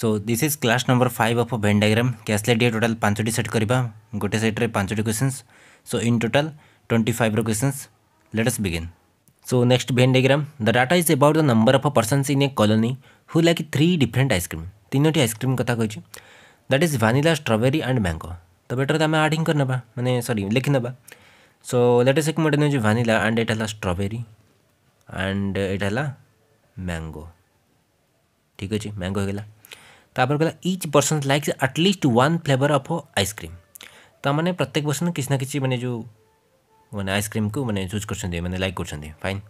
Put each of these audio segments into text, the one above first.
So this is class number five of Venn diagram डे टोटा total पांचटी set करवा गोटे सेट्रे पांचटी question so in total twenty five questions let's begin so next Venn diagram the data is about the number of person in a colony who like three different ice cream तीनो ice cream कथा कही that is vanilla strawberry and mango तो बेटर तो आम आड हिंग करना मैंने सरी लिखि ना सो लेट इज एक मुझे भानिला एंड एट है स्ट्रबेरी एंड एट है मैंगो ठीक अच्छे मैंगो होगा ତାପରେ କହିଲା each person likes at least one flavour of ice cream ତା'ମାନେ ପ୍ରତ୍ୟେକ ପର୍ସନ୍ କିଛି ନା କିଛି ମାନେ ଯେଉଁ ମାନେ ଆଇସ୍କ୍ରିମ୍କୁ ମାନେ ଚୁଜ୍ କରୁଛନ୍ତି ମାନେ ଲାଇକ୍ କରୁଛନ୍ତି fine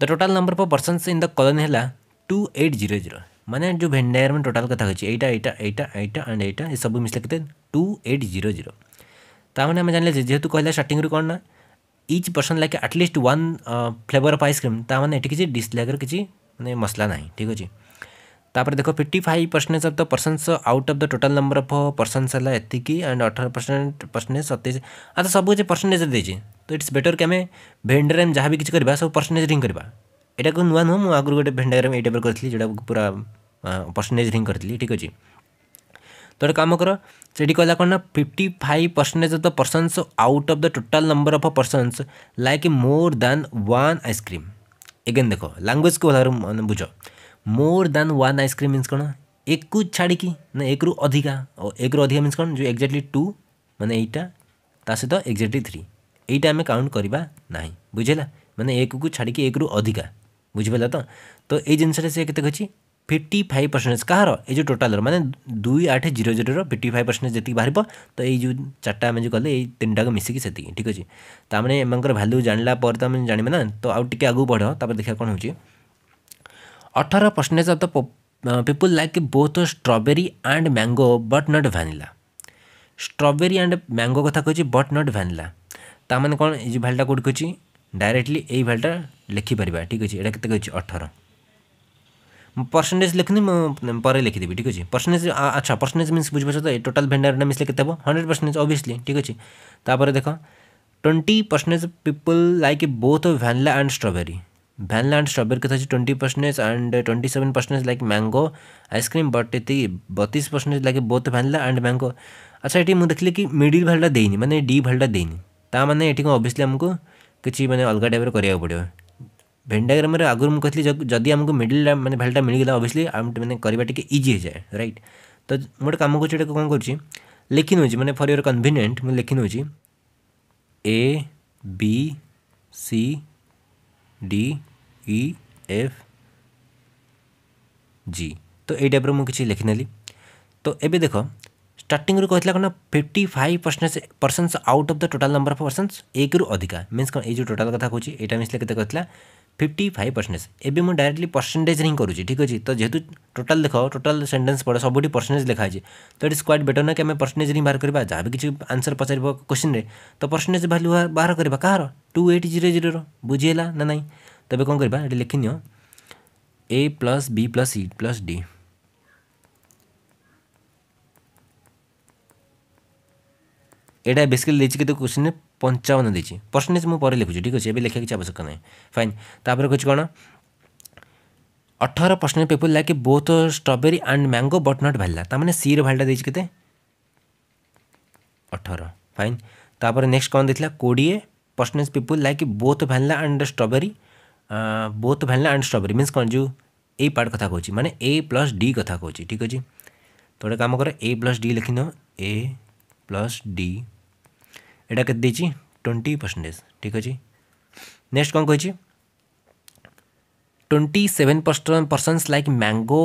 the total number of persons in the colony ହେଲା ଟୁ ଏଇଟ୍ ଜିରୋ ଜିରୋ ମାନେ ଯେଉଁ ଭେଣ୍ଡାୟାର ମାନେ ଟୋଟାଲ୍ କଥା କହିଛି ଏଇଟା ଏଇଟା ଏଇଟା ଏଇଟା ଆଣ୍ଡ ଏଇଟା ଏସବୁ ମିଶିଲେ କେତେ ଟୁ ଏଇଟ୍ ଜିରୋ ଜିରୋ ତା'ମାନେ ଆମେ ଜାଣିଲେ ଯେ ଯେହେତୁ କହିଲା ଷ୍ଟାର୍ଟିଂରୁ କ'ଣ ନା each person like at least one flavour of ice cream ତା'ମାନେ ଏଠି କିଛି ଡିସ୍ ଲାଇକ୍ର କିଛି ମାନେ ମସଲା ନାହିଁ ଠିକ୍ ଅଛି तापर देखो fifty five percentage of the persons out of the total number of percents है एतिक एंड अठर परसेंट परसेंटेज सतैश आ तो सब किसी परसेंटेज देती तो इट्स बेटर कि आम भेडर जहाँ भी किसी करा सब परसेंटेज रिंग करा यहाँ को नुआ नुह मुझ आगे गोटे भेडाग्राम ये टाइप करी जो पूरा परसेंटेज रिंग करी ठीक अच्छे तो गोटे काम कर सीट कहला कौन ना fifty five percentage of the persons out of the total number of persons like more than one ice cream again देख लांगुएज को बुझ more than one ice cream means कौन एक छाड़ी ना एक रु अधिका और एक रु अधिका मीन कौन जो एक्जाक्टली टू मैंने यहाँ ता सहित एक्जाक्टली थ्री यही आम काउंट करवा ना बुझेगा मैंने एक को छाड़ी एक रु अधिका बुझा तो तो ये जिनटा से कैसे फिफ्टी फाइव परसेंटेज कहार ये टोटाल मैंने दुई आठ zero zero fifty five percentage जी बाहर तो ये जो चार्टा आम जो कले तीन टाक मिसिकी से ठीक अच्छे तो आम भैल्यू जान पर तो आम जानवे ना तो आगे आगे बढ़ देखा कौन हो 18% of the uh, people like both strawberry and mango but not vanilla. Strawberry and mango কথা কইছি but not vanilla. তা মানে কোন এই ভ্যালুটা কোড কইছি ডাইরেক্টলি এই ভ্যালুটা লিখি পারিবা ঠিক আছে এটা কত কইছি 18 परसेंटेज लिखनी पर लिखिदेवी ठीक अच्छे परसेंटेज अच्छा परसेंटेज मीन बुझे तो टोटाल भेंडार ना मिसले के हंड्रेड परसेंटेज अभीयसली ठीक अच्छे तापर देख twenty percentage people like both vanilla and strawberry vanilla strawberry था twenty percentage and twenty seven percentage like mango ice cream but ये बतीस percentage like both vanilla and mango अच्छा ये मुझे देखिए कि मिडिल भैलटा देनी मैंने डी भैलटा देनी ता मैंने ये अबसली आमको किसी मैंने अलग टाइप करा पड़ो भेंडाग्राम डायग्राम आगुरी मुझे जदि आमको मिडिल मैंने मिल गाला अभीयसली तो मैंने करवा टे इजी हो जाए रईट तो गोटे कम कर कौन कर लिखी नौ मैंने फर योर कनभिनियंट मुझे लिखी नौ A B C D E F G तो ये टाइप मुझे किसी लिखी तो ये देख स्टार्टिंग रू कहला कौन fifty five percent percent out of the total number of percent एक रू अधिका मीनस कौन ये टोटाल क्या कहे यहाँ मिसले के फिफ्टी फाइव परसेंटेज एवं मुझे डायरेक्टली परसेंटेज हिं कर ठीक अच्छे तो जेहतु टोटाल देख टोटाल सेन्टेन्स पड़े सब परसेंटेज लिखाई तो ये स्क्वाड बेटर ना कि आम परसेंटेज हिं बाहर करवा जहाँ भी किसी आंसर पचार क्वेश्चन में तो परसेंटेज भैल्यू बाहर करवा कहार टू एट जीरो जीरो बुझेगा ना नाई ତେବେ କ'ଣ କରିବା ଏଠି ଲେଖିନିଅ A plus B plus C plus D ଏଇଟା ବେସିକାଲି ଦେଇଛି କେତେ କୋଶ୍ଚିନ୍ରେ ପଞ୍ଚାବନ ଦେଇଛି ପରସେଣ୍ଟେଜ୍ ମୁଁ ପରେ ଲେଖୁଛି ଠିକ୍ ଅଛି ଏବେ ଲେଖିବା କିଛି ଆବଶ୍ୟକ ନାହିଁ ଫାଇନ୍ ତାପରେ କହୁଛି କ'ଣ ଅଠର percent people like both strawberry and mango but not vanilla ତା'ମାନେ ସିର ଭାଲିଟା ଦେଇଛି କେତେ ଅଠର ଫାଇନ୍ ତାପରେ ନେକ୍ସଟ କ'ଣ ଦେଇଥିଲା କୋଡ଼ିଏ percentage people like both vanilla and strawberry both vanilla and strawberry means କ'ଣ ଯେଉଁ ଏଇ ପାର୍ଟ କଥା କହୁଛି ମାନେ ଏ ପ୍ଲସ୍ ଡି କଥା କହୁଛି ଠିକ୍ ଅଛି ତ ଗୋଟେ କାମ କର ଏ ପ୍ଲସ୍ ଡି ଲେଖିନେବ ଏ ପ୍ଲସ୍ ଡି ଏଇଟା କେତେ ଦେଇଛି ଟ୍ୱେଣ୍ଟି ପରସେଣ୍ଟେଜ୍ ଠିକ୍ ଅଛି ନେକ୍ସଟ କ'ଣ କହିଛି twenty seven percent like mango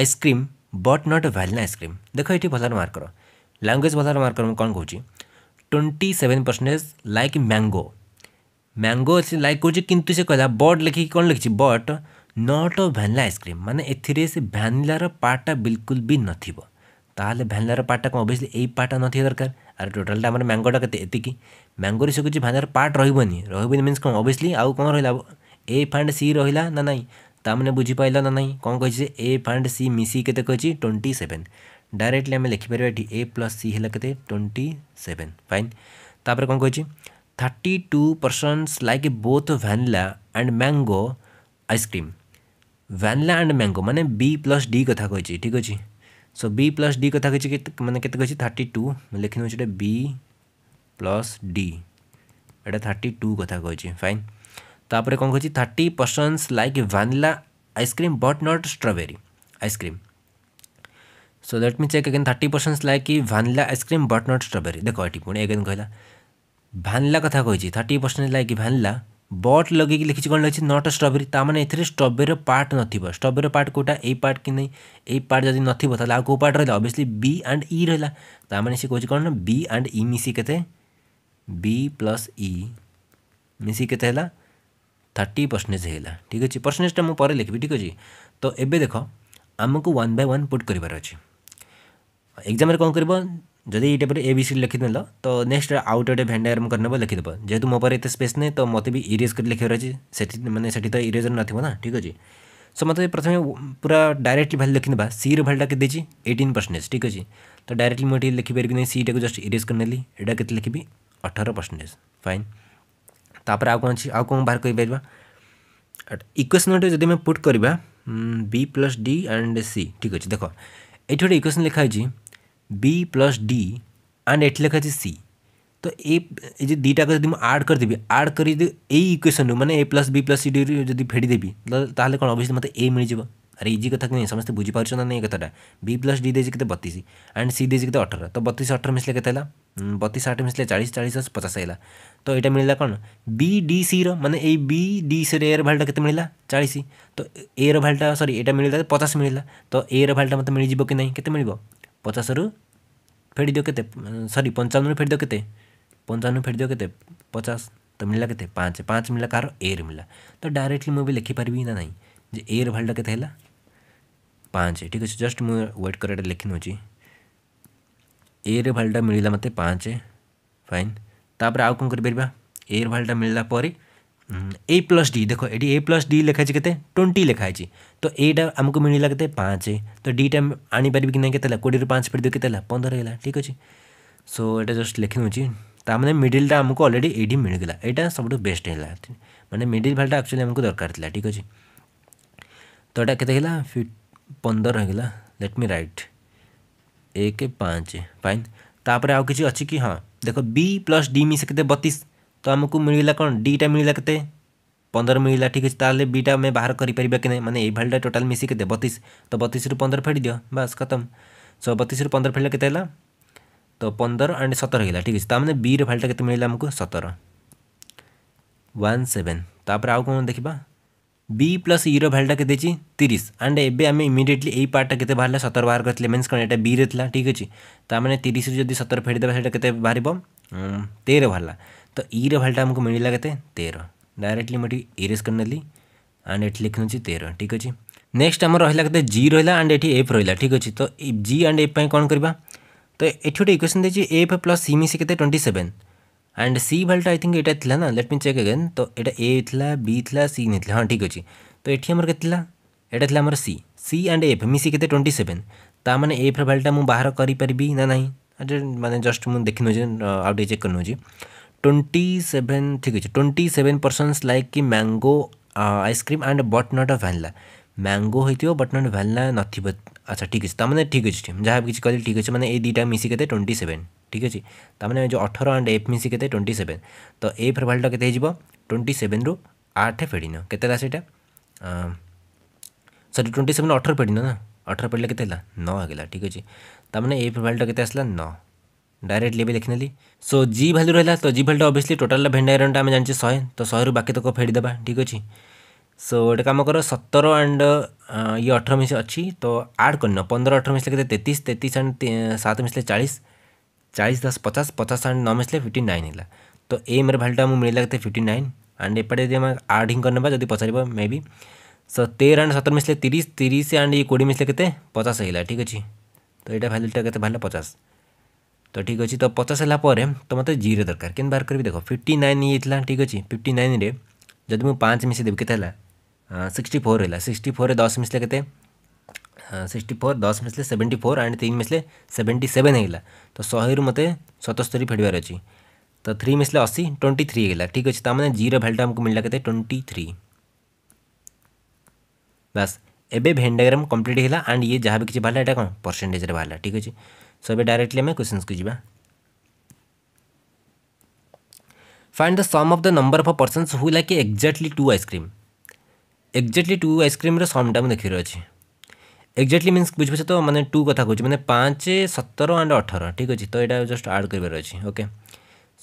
ice cream but not vanilla ice cream ଦେଖ ଏଠି ଭଲରେ ମାର୍କ କର ଲାଙ୍ଗୁଏଜ୍ ଭଲରେ ମାର୍କ କର ମୁଁ କ'ଣ କହୁଛି twenty seven percentage like mango mango like କରୁଛି କିନ୍ତୁ ସେ କହିଲା ବଟ୍ ଲେଖିକି କ'ଣ ଲେଖିଛି but not uh vanilla ice cream ମାନେ ଏଥିରେ ସେ ଭ୍ୟାନିଲାର ପାର୍ଟଟା ବିଲକୁଲ ବି ନଥିବ ତାହେଲେ ଭ୍ୟାନିଲାର ପାର୍ଟଟା କ'ଣ ଅଭିୟସ୍ଲି ଏଇ ପାର୍ଟଟା ନଥିବା ଦରକାର ଆରେ ଟୋଟାଲଟା ଆମର ମ୍ୟାଙ୍ଗୋଟା କେତେ ଏତିକି ମ୍ୟାଙ୍ଗୋରେ ସେ କିଛି ଭ୍ୟାନିଲାର ପାର୍ଟ ରହିବନି ରହିବନି ମିନ୍ସ କ'ଣ ଅଭିୟସ୍ଲି ଆଉ କ'ଣ ରହିଲା ଏ ଫାଣ୍ଡ ସି ରହିଲା ନା ନାହିଁ ତାମାନେ ବୁଝିପାରିଲ ନା ନାହିଁ କ'ଣ କହିଛି ସେ ଏ ଫାଣ୍ଡ ସି ମିଶିକି କେତେ କହିଛି ଟ୍ୱେଣ୍ଟି ସେଭେନ୍ ଡାଇରେକ୍ଟଲି ଆମେ ଲେଖିପାରିବା ଏଠି ଏ ପ୍ଲସ୍ ସି ହେଲା କେତେ ଟ୍ୱେଣ୍ଟି ସେଭେନ୍ ଫାଇନ୍ ତାପରେ କ'ଣ କହିଛି 32 persons like both vanilla and mango ice cream. Vanilla and mango माने B plus D कथा कोई ठीक अच्छे सो B plus D कथा कोई माने केते कोई 32 मैं लिखने होचे B plus D एटा 32 कथा कोई फाइन तापरे कौन कोई 30 persons like vanilla ice cream but not strawberry ice cream so let me check again 30 persons like vanilla ice cream but not strawberry देखो ये पुणे again कहला ଭାନିଲା କଥା କହିଛି thirty percent like vanilla but ଲଗେଇକି ଲେଖିଛି କ'ଣ ଲେଖିଛି ନଟ୍ ଷ୍ଟ୍ରବେରୀ ତା ମାନେ ଏଥିରେ ଷ୍ଟ୍ରବେରୀର ପାର୍ଟ ନଥିବ ଷ୍ଟ୍ରବେରୀର ପାର୍ଟ କେଉଁଟା ଏଇ ପାର୍ଟ କି ନାହିଁ ଏଇ ପାର୍ଟ ଯଦି ନଥିବ ତାହେଲେ ଆଉ କେଉଁ ପାର୍ଟ ରହିଲା ଅବଭିୟସଲି ବି ଆଣ୍ଡ ଇ ରହିଲା ତା ମାନେ ସେ କହୁଛି କ'ଣ ନା ବି ଆଣ୍ଡ ଇ ମିଶି କେତେ ବି ପ୍ଲସ୍ ଇ ମିଶି କେତେ ହେଲା ଥାର୍ଟି ପରସେଣ୍ଟେଜ୍ ହେଇଗଲା ଠିକ୍ ଅଛି ପରସେଣ୍ଟେଜ୍ଟା ମୁଁ ପରେ ଲେଖିବି ଠିକ୍ ଅଛି ତ ଏବେ ଦେଖ ଆମକୁ ୱାନ୍ ବାଇ ୱାନ୍ ପୁଟ୍ କରିବାର ଅଛି ଏକ୍ଜାମ୍ରେ କ'ଣ କରିବ ଯଦି ଏଇଟା ପରେ ଏ ବି ସି ଲେଖିଦେଲ ତ ନେକ୍ସଟ ଆଉ ଗୋଟେ ଭେନ୍ ଡାୟାଗ୍ରାମ କରିନେବ ଲେଖିଦେବ ଯେହେତୁ ମୋ ପାଖରେ ଏତେ ସ୍ପେସ୍ ନାହିଁ ତ ମୋତେ ବି ଇରେଜ୍ କରି ଲେଖିବାର ଅଛି ସେଠି ମାନେ ସେଠି ତ ଇରେଜର ନଥିବ ନା ଠିକ୍ ଅଛି ସୋ ମୋତେ ପ୍ରଥମେ ପୁରା ଡାଇରେକ୍ଟଲି ଭ୍ୟାଲୁ ଲେଖିନେବା ସିର ଭ୍ୟାଲୁଟା କେତେ ଦେଇଛି ଏଇଟିନ୍ ପରସେଣ୍ଟେଜ୍ ଠିକ୍ ଅଛି ତ ଡାଇରେକ୍ଟଲି ମୁଁ ଏଠି ଲେଖିପାରିବି ନାହିଁ ସିଟାକୁ ଜଷ୍ଟ ଇରେଜ୍ କରିନେଲି ଏଇଟା କେତେ ଲେଖିବି ଅଠର ପରସେଣ୍ଟେଜ୍ ଫାଇନ୍ ତାପରେ ଆଉ କ'ଣ ଅଛି ଆଉ କ'ଣ ବାହାର କରିପାରିବା ଇକ୍ୱେସନ୍ ଗୋଟେ ଯଦି ଆମେ ପୁଟ୍ କରିବା B plus D and C ଠିକ୍ ଅଛି ଦେଖ ଏଇଠି ଗୋଟେ ଇକ୍ୱେସନ୍ ଲେଖା ହେଇଛି B plus D and eight तो तो तो है सी हम्म, तो ये दुटा का आड करदे आड कर इक्वेसन रू मैंने A plus B plus C D जब फेड़देवि तेल कौन अभी मतलब ए मिल जाए अरे इजी कथ कहीं समस्त बुझी पार्चन ना नहीं कथा बी प्लस डी देखिए कितने बतीस एंड सी देखिए कितने अठर तो बतीस अठर मिसले के बतीस आठ मिसले चालीस चालीस पचास है तो यहाँ मिलला कौन बी डी सी रे बी डी सी रे रैल्टा के मिलला चालीस तो ए रैल्टा सरी यहाँ मिलता पचास मिलला तो ए रैल्टा मतलब मिल जाव कि नहीं के ପଚାଶରୁ ଫେଡ଼ି ଦିଅ କେତେ ସରି ପଞ୍ଚାବନରୁ ଫେଡ଼ି ଦିଅ କେତେ ପଞ୍ଚାବନରୁ ଫେଡ଼ି ଦିଅ କେତେ ପଚାଶ ତ ମିଳିଲା କେତେ ପାଞ୍ଚ ପାଞ୍ଚ ମିଳିଲା କାହାର ଏରେ ମିଳିଲା ତ ଡାଇରେକ୍ଟଲି ମୁଁ ବି ଲେଖିପାରିବି ନା ନାହିଁ ଯେ ଏର ଭାଲ୍ୟୁଟା କେତେ ହେଲା ପାଞ୍ଚ ଠିକ୍ ଅଛି ଜଷ୍ଟ ମୁଁ ୱେଟ୍ କରି ଏଇଟା ଲେଖି ନେଉଛି ଏର ଭାଲ୍ୟୁଟା ମିଳିଲା ମୋତେ ପାଞ୍ଚ ଫାଇନ୍ ତାପରେ ଆଉ କ'ଣ କରିପାରିବା ଏର ଭାଲ୍ୟୁଟା ମିଳିଲା ପରେ ए प्लस डी देख ये ए प्लस डी लिखाई के ट्वेंटी लिखाई तो एटा आमको मिलला के पाँच तो डीटा आनी पारि कि ना के कोड़े पाँच फिर दिए के पंदर है ठीक अच्छे सो यहाँ जस्ट लिखिदे ताने मिडिलटा आमको अलरेडी ये मिलगला यहाँ सब बेस्ट है मैंने मिडिल भालटा एक्चुअली आमको दरकार था ठीक अच्छे तो यहाँ के फिट पंदर है लेट मी रईट एक पाँच फाइन तापर आ कि हाँ देख बी प्लस डी मिसे के बतीस तो आमको मिलला कौन डीटा मिलला के पंदर मिलला ठीक अच्छे ताले बीटा आम बाहर करें कि नहीं मैंने यही टोटाल के बतीस तो बतीस रु पंदर फेड़ दिव बास खत्म सो बतीस रु पंदर फेड़ा के तो पंदर एंड सतर होगा ठीक अच्छे तो बी रैल्टा के मिलला आमको सतर वन सेवेन तापर आउ कौन देखा बी प्लस इ रैल्टा के तीस एंड एवं आम इमिडिएटली यही पार्टा के बाहर सतर बाहर करते मेन्स कौन एटा बी रहा ठीक अच्छे तो मैंने तीस जब सतर फेड़ से बाहर तेरह बाहर तो, तो ई रल्टा आमको मिलला कैसे तेरह डायरेक्टली मुझे इरेज कर नी आंड एट लिखि तेरह ठीक अच्छे नेक्स्ट आम रहा कैसे जी रहा एंड एटी एफ रहा ठीक अच्छे तो जी एंड एफ कौन करवा तो ये गोटे इक्वेसन देखिए एफ प्लस सी मिसी के ट्वेंटी सेवेन एंड सी भल्टा आई थिंक ये ना लेट मी चेक अगेन तो ये ए बी सी नहीं हाँ ठीक अच्छे तो ये कैसे ये आम सी सी एंड एफ मिसी के ट्वेंटी सेवेन ता मैंने एफ्र भल्टा मुझ बाहर करना ना मैंने जस्ट मुझे देखी नौ आउ चेक करना ट्वेंटी सेभेन ठीक है ट्वेंटी सेभेन पर्सन्स लाइक कि mango ice cream and but not vanilla mango হয়েছিল বট নট ভ্যানিলা নথিব আচ্ছা ঠিক আছে তার মানে ঠিক আছে টিম যা কিছু কলি ঠিক আছে মানে এই দুইটা মিশি কেতে টোয়েন্টি সেভেন ঠিক আছে তার মানে যে অঠর আন্ড এফ মিশি কেতে টোয়েন্টি সেভেন তো এফ্র ভ্যালুটা কেতে হয়ে যাব টোয়েন্টি সেভেন রু আঠ ফেড়িন কেতে হল সেটা সরি টোয়েন্টি সেভেন অঠর ফেড়িন না অঠর ফেড়লে কেতে হল ন হয়ে ঠিক আছে তার মানে এফ্র ভ্যালুটা কেতে আসলা ন डायरेक्टली भी लिखिनेली सो जी भैल्यू रहा तो जी भैल्यूटा अभीयसली टोटाल भेंडाइरनटा आम जानते शहे तो शहे बाकी तक तो फेड़देवा ठीक अच्छे सो गोटे कम कर सतर एंड ये अठर मिस अच्छी तो आड करन पंद्रह अठर मिसले तेतीस तेतीस एंड सात मिसले चालीस चालीस दस पचास पचास एंड नौ मिसले फिफ्टी नाइन है तो ए मेरे भैल्यूटा मिलला कितने फिफ्टी नाइन एंड एपटे जब आड हिंग करने जब पचार मे बी सो तेर एंड सतर मिसले तीस तीस एंड ये कोड़े मिसले के पचास होगा ठीक अच्छे तो यहाँ भैल्यूटा के पचास तो ठीक अच्छे तो पचास है तो मत जीरो दरकार के बाहर करी देख फिफ्टी नाइन ये ठीक अच्छे फिफ्टी नाइन जब मुझे पाँच देवी के सिक्सटी फोर है सिक्सटी फोर दस मिसले के सिक्सटी फोर दस मिसले सेवेन्टी फोर एंड तीन मिसले सेवेन्टी सेवेन होगा तो शहे मत सतस्तरी फेड़बार अच्छी तो थ्री मिसले अशी ट्वेंटी थ्री होगा ठीक अच्छे तो मैंने जीरो भैल्यूटा आमको मिलला के ट्वेंटी थ्री बास एबे भेन डायग्राम कम्प्लीट होगा एंड ये जहाँ भी किसी बाहर यहाँ कौन परसेंटेज बाहर ठीक अच्छे ಸೊ डायरेक्टली आम क्वेश्चन को जी find the sum of the number of a person who like exactly two ice cream exactly two आइसक्रीम्र समटा मुझे देखिए अच्छे एक्जाक्टली मीन बुझे तो मैंने टू कथ कह मैंने पाँच सतर आंड अठर ठीक अच्छे तो यहाँ जस्ट आड कर ओके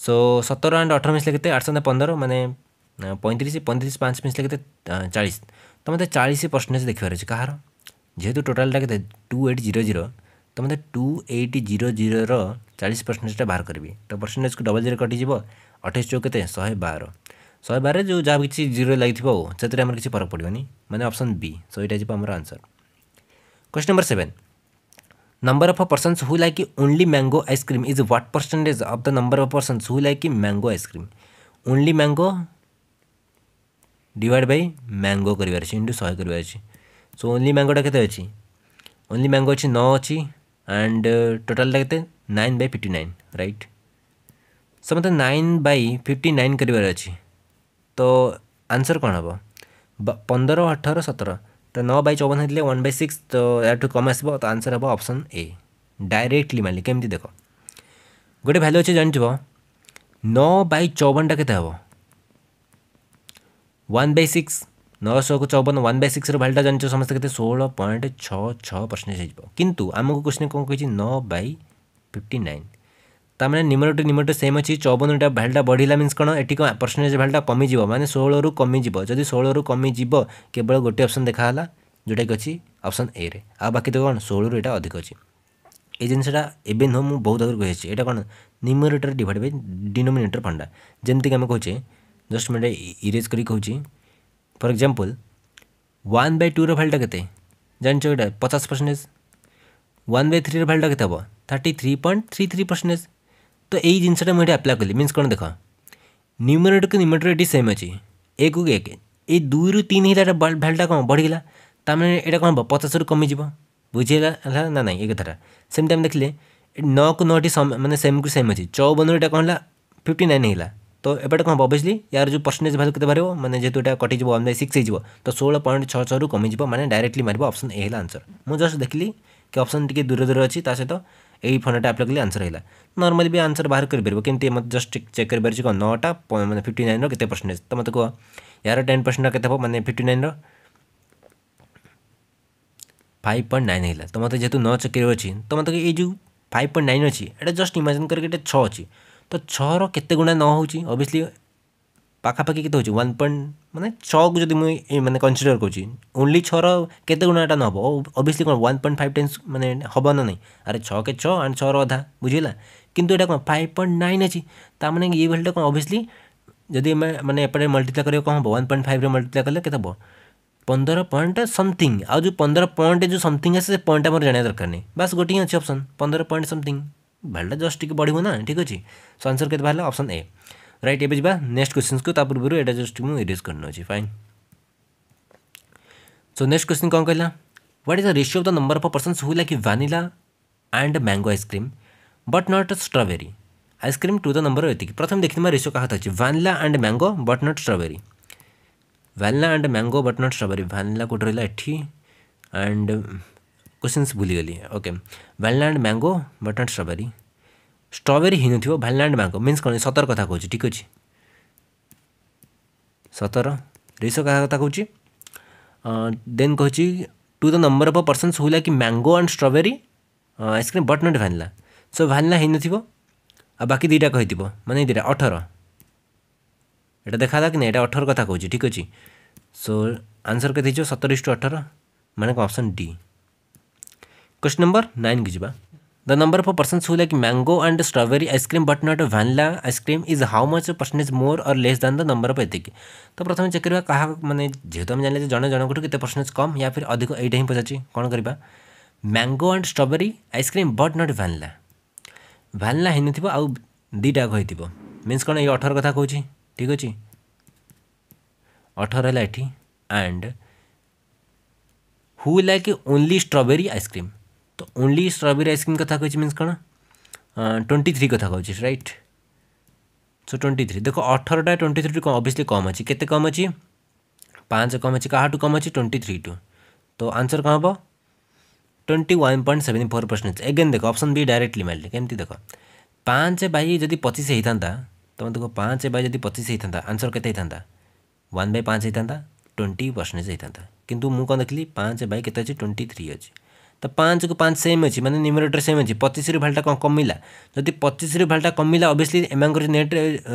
सो सतर आंड अठर मिसले के सौ पंदर मैंने पैंतीस पैंतीस पाँच मिसले के चालीस तो मतलब चालीस परसेंटेज देखार कहार जेहतु टोटालटा के टू एट जीरो जीरो ତ ମୋତେ ଟୁ ଏଇଟ୍ ଜିରୋ ଜିରୋର ଚାଳିଶ ପରସେଣ୍ଟେଜଟା ବାହାର କରିବି ତ ପରସେଣ୍ଟେଜକୁ ଡବଲ୍ ଜିରୋ କଟିଯିବ ଅଠେଇଶ ଚଉ କେତେ ଶହେ ବାର ଶହେ ବାରରେ ଯେଉଁ ଯାହା କିଛି ଜିରୋ ଲାଗିଥିବ ଆଉ ସେଥିରେ ଆମର କିଛି ଫରକ ପଡ଼ିବନି ମାନେ ଅପସନ୍ ବି ସୋ ଏଇଟା ଯିବ ଆମର answer question number seven number of person who like only mango ice cream is what percentage of the number of person who like mango ice cream only mango divide by mango कर into शहे कर so only मैंगोटा के only mango अच्छी नौ अच्छी and total uh, लगते nine by fifty nine right so मत nine by fifty nine कर तो आंसर कौन हम पंदर अठर सतर तो नौ बै चौवन होते वन बै सिक्स तो यार कम आस तो आंसर हम ऑप्शन ए डायरेक्टली मानली केमती देख गोटे भैल्यू अच्छे जान नौ बै चौवनटा के वन बै सिक्स ନଅଶହକୁ ଚଉବନ ୱାନ୍ ବାଇ ସିକ୍ସର ଭାଲ୍ୟୁଟା ଜାଣିଛ ସମସ୍ତେ କେତେ ଷୋହଳ ପଏଣ୍ଟ ଛଅ ଛଅ ପରସେଣ୍ଟେଜ୍ ହେଇଯିବ କିନ୍ତୁ ଆମକୁ କ୍ୱେଶ୍ଚିନ୍ କ'ଣ କହିଛି ନଅ ବାଇ ଫିଫ୍ଟି ନାଇନ୍ ତାମାନେ ନିମରଟି ନିମରଟି ସେମ୍ ଅଛି ଚଉବନଟା ଭାଲ୍ୟୁଟା ବଢ଼ିଲା ମିନ୍ସ କ'ଣ ଏଠି କ'ଣ ପରସେଣ୍ଟେଜ୍ ଭାଲ୍ୟୁଟା କମିଯିବ ମାନେ ଷୋହଳରୁ କମିଯିବ ଯଦି ଷୋହଳରୁ କମିଯିବ କେବଳ ଗୋଟିଏ ଅପସନ୍ ଦେଖାହେଲା ଯେଉଁଟାକି ଅଛି ଅପସନ୍ ଏରେ ଆଉ ବାକି ତ କ'ଣ ଷୋହଳରୁ ଏଇଟା ଅଧିକ ଅଛି এই জিনিসটা এবে নহ মু বহুত আগে কইছি এটা কোন নিউমারেটর ডিভাইড বাই ডিনোমিনেটর ফান্ডা যেমতি আমি কইছে জাস্ট মানে ইরেজ করি কইছি फॉर एग्जाम्पल ୱାନ୍ ବାଇ ଟୁର ଭାଲ୍ୟୁଟା କେତେ ଜାଣିଛ ଏଇଟା ପଚାଶ ପରସେଣ୍ଟେଜ୍ ୱାନ୍ ବାଇ ଥ୍ରୀର ଭାଲ୍ୟୁଟା କେତେ ହେବ thirty three point three three percentage ତ ଏଇ ଜିନିଷଟା ମୁଁ ଏଠି ଆପ୍ଲାଏ କଲି ମିନ୍ସ କ'ଣ ଦେଖ ନ୍ୟୁମରେଟର୍କୁ ନ୍ୟୁମରେଟର୍ ଏଠି ସେମ୍ ଅଛି ଏକକୁ ଏକ ଏଇ ଦୁଇରୁ ତିନି ହେଲା ଭାଲ୍ୟୁଟା କ'ଣ ବଢ଼ିଗଲା ତା'ମାନେ ଏଇଟା କ'ଣ ହେବ ପଚାଶରୁ କମିଯିବ ବୁଝିହେଲା ହେଲା ନା ନାହିଁ ଏ କଥାଟା ସେମିତି ଆମେ ଦେଖିଲେ ନଅକୁ ନଅଟି ମାନେ ସେମ୍କୁ ସେମ୍ ଅଛି ଚଉବନରୁ ଏଇଟା କ'ଣ ହେଲା ଫିଫ୍ଟି ନାଇନ୍ ହେଇଗଲା तो ये कौन हम अभीयसली यार जो परसेंटेज भाजपा के बाहर मैंने जेहतु यहाँ कटिज वन बै सिक्स हो तो षोह पॉइंट छः छः कमिजी मैंने डायरेक्टली मार्ग अप्सन ए होगा आंसर मुझे जस्ट देख ली कि अप्सन टी दूर दूर अच्छी ता सहित यही फोनटा आपकली आंसर है नर्माली भी आंसर बाहर करें मत जस्ट चेक कर पार्टी कौन नौटा मैंने फिफ्टी नाइन रेत परसेंटेज तो मत कह यार टेन परसेंटा के मैंने फिफ्टी नाइन राइव पॉइंट नाइन होगा तो मतलब जेहतु न चेक कर फाइव पॉइंट नाइन अच्छी जस्ट इमाजिन करके छः अच्छी ତ ଛଅର କେତେ ଗୁଣା ନ ହେଉଛି ଅବଭିୟସଲି ପାଖାପାଖି କେତେ ହେଉଛି ୱାନ୍ ପଏଣ୍ଟ ମାନେ ଛଅକୁ ଯଦି ମୁଁ ମାନେ କନସିଡ଼ର କରୁଛି ଓନ୍ଲି ଛଅର କେତେ ଗୁଣାଟା ନ ହେବ ଅଭିଅସ୍ଲି କ'ଣ ୱାନ୍ ପଏଣ୍ଟ ଫାଇଭ୍ ଟାଇମ୍ସ ମାନେ ହେବ ନା ନାହିଁ ଆରେ ଛଅ କେ ଛଅ ଆଣ୍ଡ ଛଅର ଅଧା ବୁଝିଲା କିନ୍ତୁ ଏଇଟା କ'ଣ ଫାଇଭ୍ ପଏଣ୍ଟ ନାଇନ୍ ଅଛି ତା ମାନେ ଇଏ ଭଳିଟା କ'ଣ ଅଭିଅସ୍ଲି ଯଦି ଆମେ ମାନେ ଏପଟେ ମଲ୍ଟିପ୍ଲାଏ କରିବ କ'ଣ ହେବ ୱାନ୍ ପଏଣ୍ଟ ଫାଇଭ୍ରେ ମଲ୍ଟିପ୍ଲାଏ କଲେ କେତେ ହେବ ପନ୍ଦର ପଏଣ୍ଟ ସମଥିଙ୍ଗ ଆଉ ଯେଉଁ ପନ୍ଦର ପଏଣ୍ଟ ଯେଉଁ ସମଥିଙ୍ଗ ଆସେ ସେ ପଏଣ୍ଟ ମୋର ଜାଣିବା ଦରକାର ନାହିଁ ବାସ୍ ଗୋଟିଏ ଅଛି ଅପସନ୍ ପନ୍ଦର ପଏଣ୍ଟ ସମଥିଙ୍ଗ ଭାଲ୍ୟୁଟା ଜଷ୍ଟ ଟିକେ ବଢ଼ିବ ନା ଠିକ୍ ଅଛି ସୋ ଆନ୍ସର୍ କେତେ ବାହାରିଲା ଅପସନ୍ ଏ ରାଇଟ୍ ଏବେ ଯିବା ନେକ୍ସଟ କ୍ୱେଶ୍ଚିନ୍ସକୁ ତା ପୂର୍ବରୁ ଏଇଟା ଜଷ୍ଟ ମୁଁ ଇରେଜ୍ କରିନେଉଛି ଫାଇନ୍ ସୋ ନେକ୍ସଟ କ୍ୱେଶ୍ଚିନ୍ କ'ଣ କହିଲା what is the ratio of the number of persons who like vanilla and mango ice cream but not strawberry ice cream to the number ये प्रथम देखने रेसो कहा था vanilla and mango but not strawberry vanilla and mango but not strawberry vanilla कौट रहा and questions भुलिगली okay भ्यालेन्ड mango but not strawberry strawberry हिँड्नु थियो मैंगो म्याङ्गो कौन सतर ସତର କଥା ठीक अच्छे सतर ସତର क्या କଥା କହୁଛି ଦେନ୍ କହୁଛି to the number of person who like mango and strawberry ice cream but not vanilla so vanilla हो न बाकी दुटा कही मानने दुईटा अठर यहाँ देखा कि नहीं अठर कथा कह ठीक अच्छे सो आंसर के सतरीश टू अठर मानक option D question number nine की कीजिएगा the number of person who like mango and strawberry ice cream but not vanilla ice cream is how much percentage more और less than the number of एतिक तो प्रथम check करवा क्या मैंने जेहतु आम जाना जन ठूँ के परसेंटेज कम या फिर अधिक ये ही पचार कौन करवा mango and strawberry ice cream but not vanilla vanilla होन आउ दुईटा मीन्स कौन ये अठर कथा कौच ठीक अच्छे अठर है and who like only strawberry ice cream तो ओनली स्ट्रबेरी आइसक्रीम कथा कह मीन कौन ट्वेंटी थ्री कथा कह रईट सो ट्वेंटी थ्री देख अठरटा ट्वेंटी थ्री टू अभियसली कम अच्छी के कम अच्छी पाँच कम अच्छी क्या कम अच्छी ट्वेंटी थ्री टू तो आंसर कौन हम twenty one point seven four percent again देख ऑप्शन बी डायरेक्टली मारे कमी देख पाँच बै जब पचिश होता मैं देख पाँच बै जब पचीस होता आंसर के वन बै पाँच होता ट्वेंटी परसेंटेज होता कि मुझे कौन देखिली पाँच बै के ट्वेंटी थ्री अच्छी তো পাঁচকু পাঁচ সেম অছি মানে নিউমেরেটর সেম অছি পঁচিশ রিভালটা কম কমিলা যদি পঁচিশ রিভালটা কমিলা অবভিয়াসলি এমাঙ্কর নেট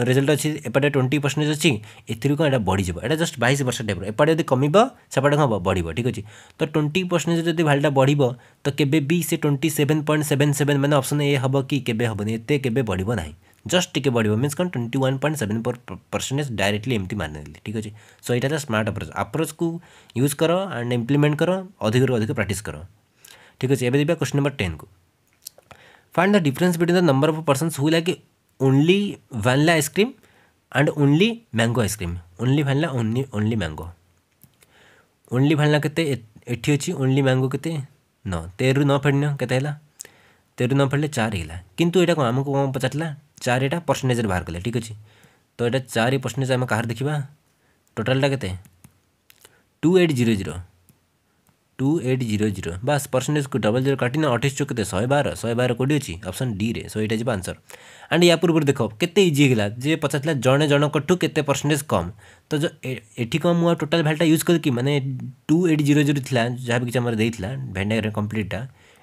রেজল্ট অছি এপাটে টোয়েন্টি পরসেন্টেজ অছি এথিরু কোন এটা বড়িযোগ এটা জস্ট বাইশ পরসেন্ট টাইপর এপাটে যদি কমিব সেপাটে কম বড়িব ঠিক আছে তো টোয়েন্টি পরসেন্টেজ যদি ভালটা বড়িব তো কেবে বি সে twenty seven point seven seven মানে অপসন এ হব কি কেবে হবনি এতে কেবে বড়িব না জস্ট টিকে বড়িব মিন্স কোন twenty one point seven four percentage directly এমতি মানিদেলি ঠিক আছে সো এটা স্মার্ট আপ্রোচ আপ্রোচ কু ইউজ কর আন্ড ইমপ্লিমেন্ট কর অধিকর অধিক প্র্যাকটিস কর ठीक अच्छे एवं क्वेश्चन नंबर टेन को find the difference between the number of person who like only vanilla ice cream and only mango ice cream only vanilla only only mango only vanilla के अच्छी ओनली मैंगो के तेर रु न फेड़ के रु न फेड़े चार होगा कितु यहाँ कौन आमको कौन पचारा चार यहाँ परसेंटेज बाहर कले ठीक अच्छे तो यहाँ चार परसेंटेज आम कह देखा टोटालटा के two eight zero zero two eight zero zero বাস পরসেন্টেজকে ডবল জিরো কাটিনা অঠেইশ চোখ কেতে শহে বার শহে বার কোটি অছি অপসন ডি রে সো এটা যাব আনসর আন্ড ইয়া পূর্ব দেখ কেতে ইজি হল যে পচারা জনে জনকঠু কেতে পরসেন্টেজ কম তো এটি কম মু টোটাল ভ্যালুটা ইউজ করি মানে টু এইট জিরো জিরো লা যা কিছু আমার দিয়েছিল ভ্যান্ডাগ্রাম কমপ্লিটটা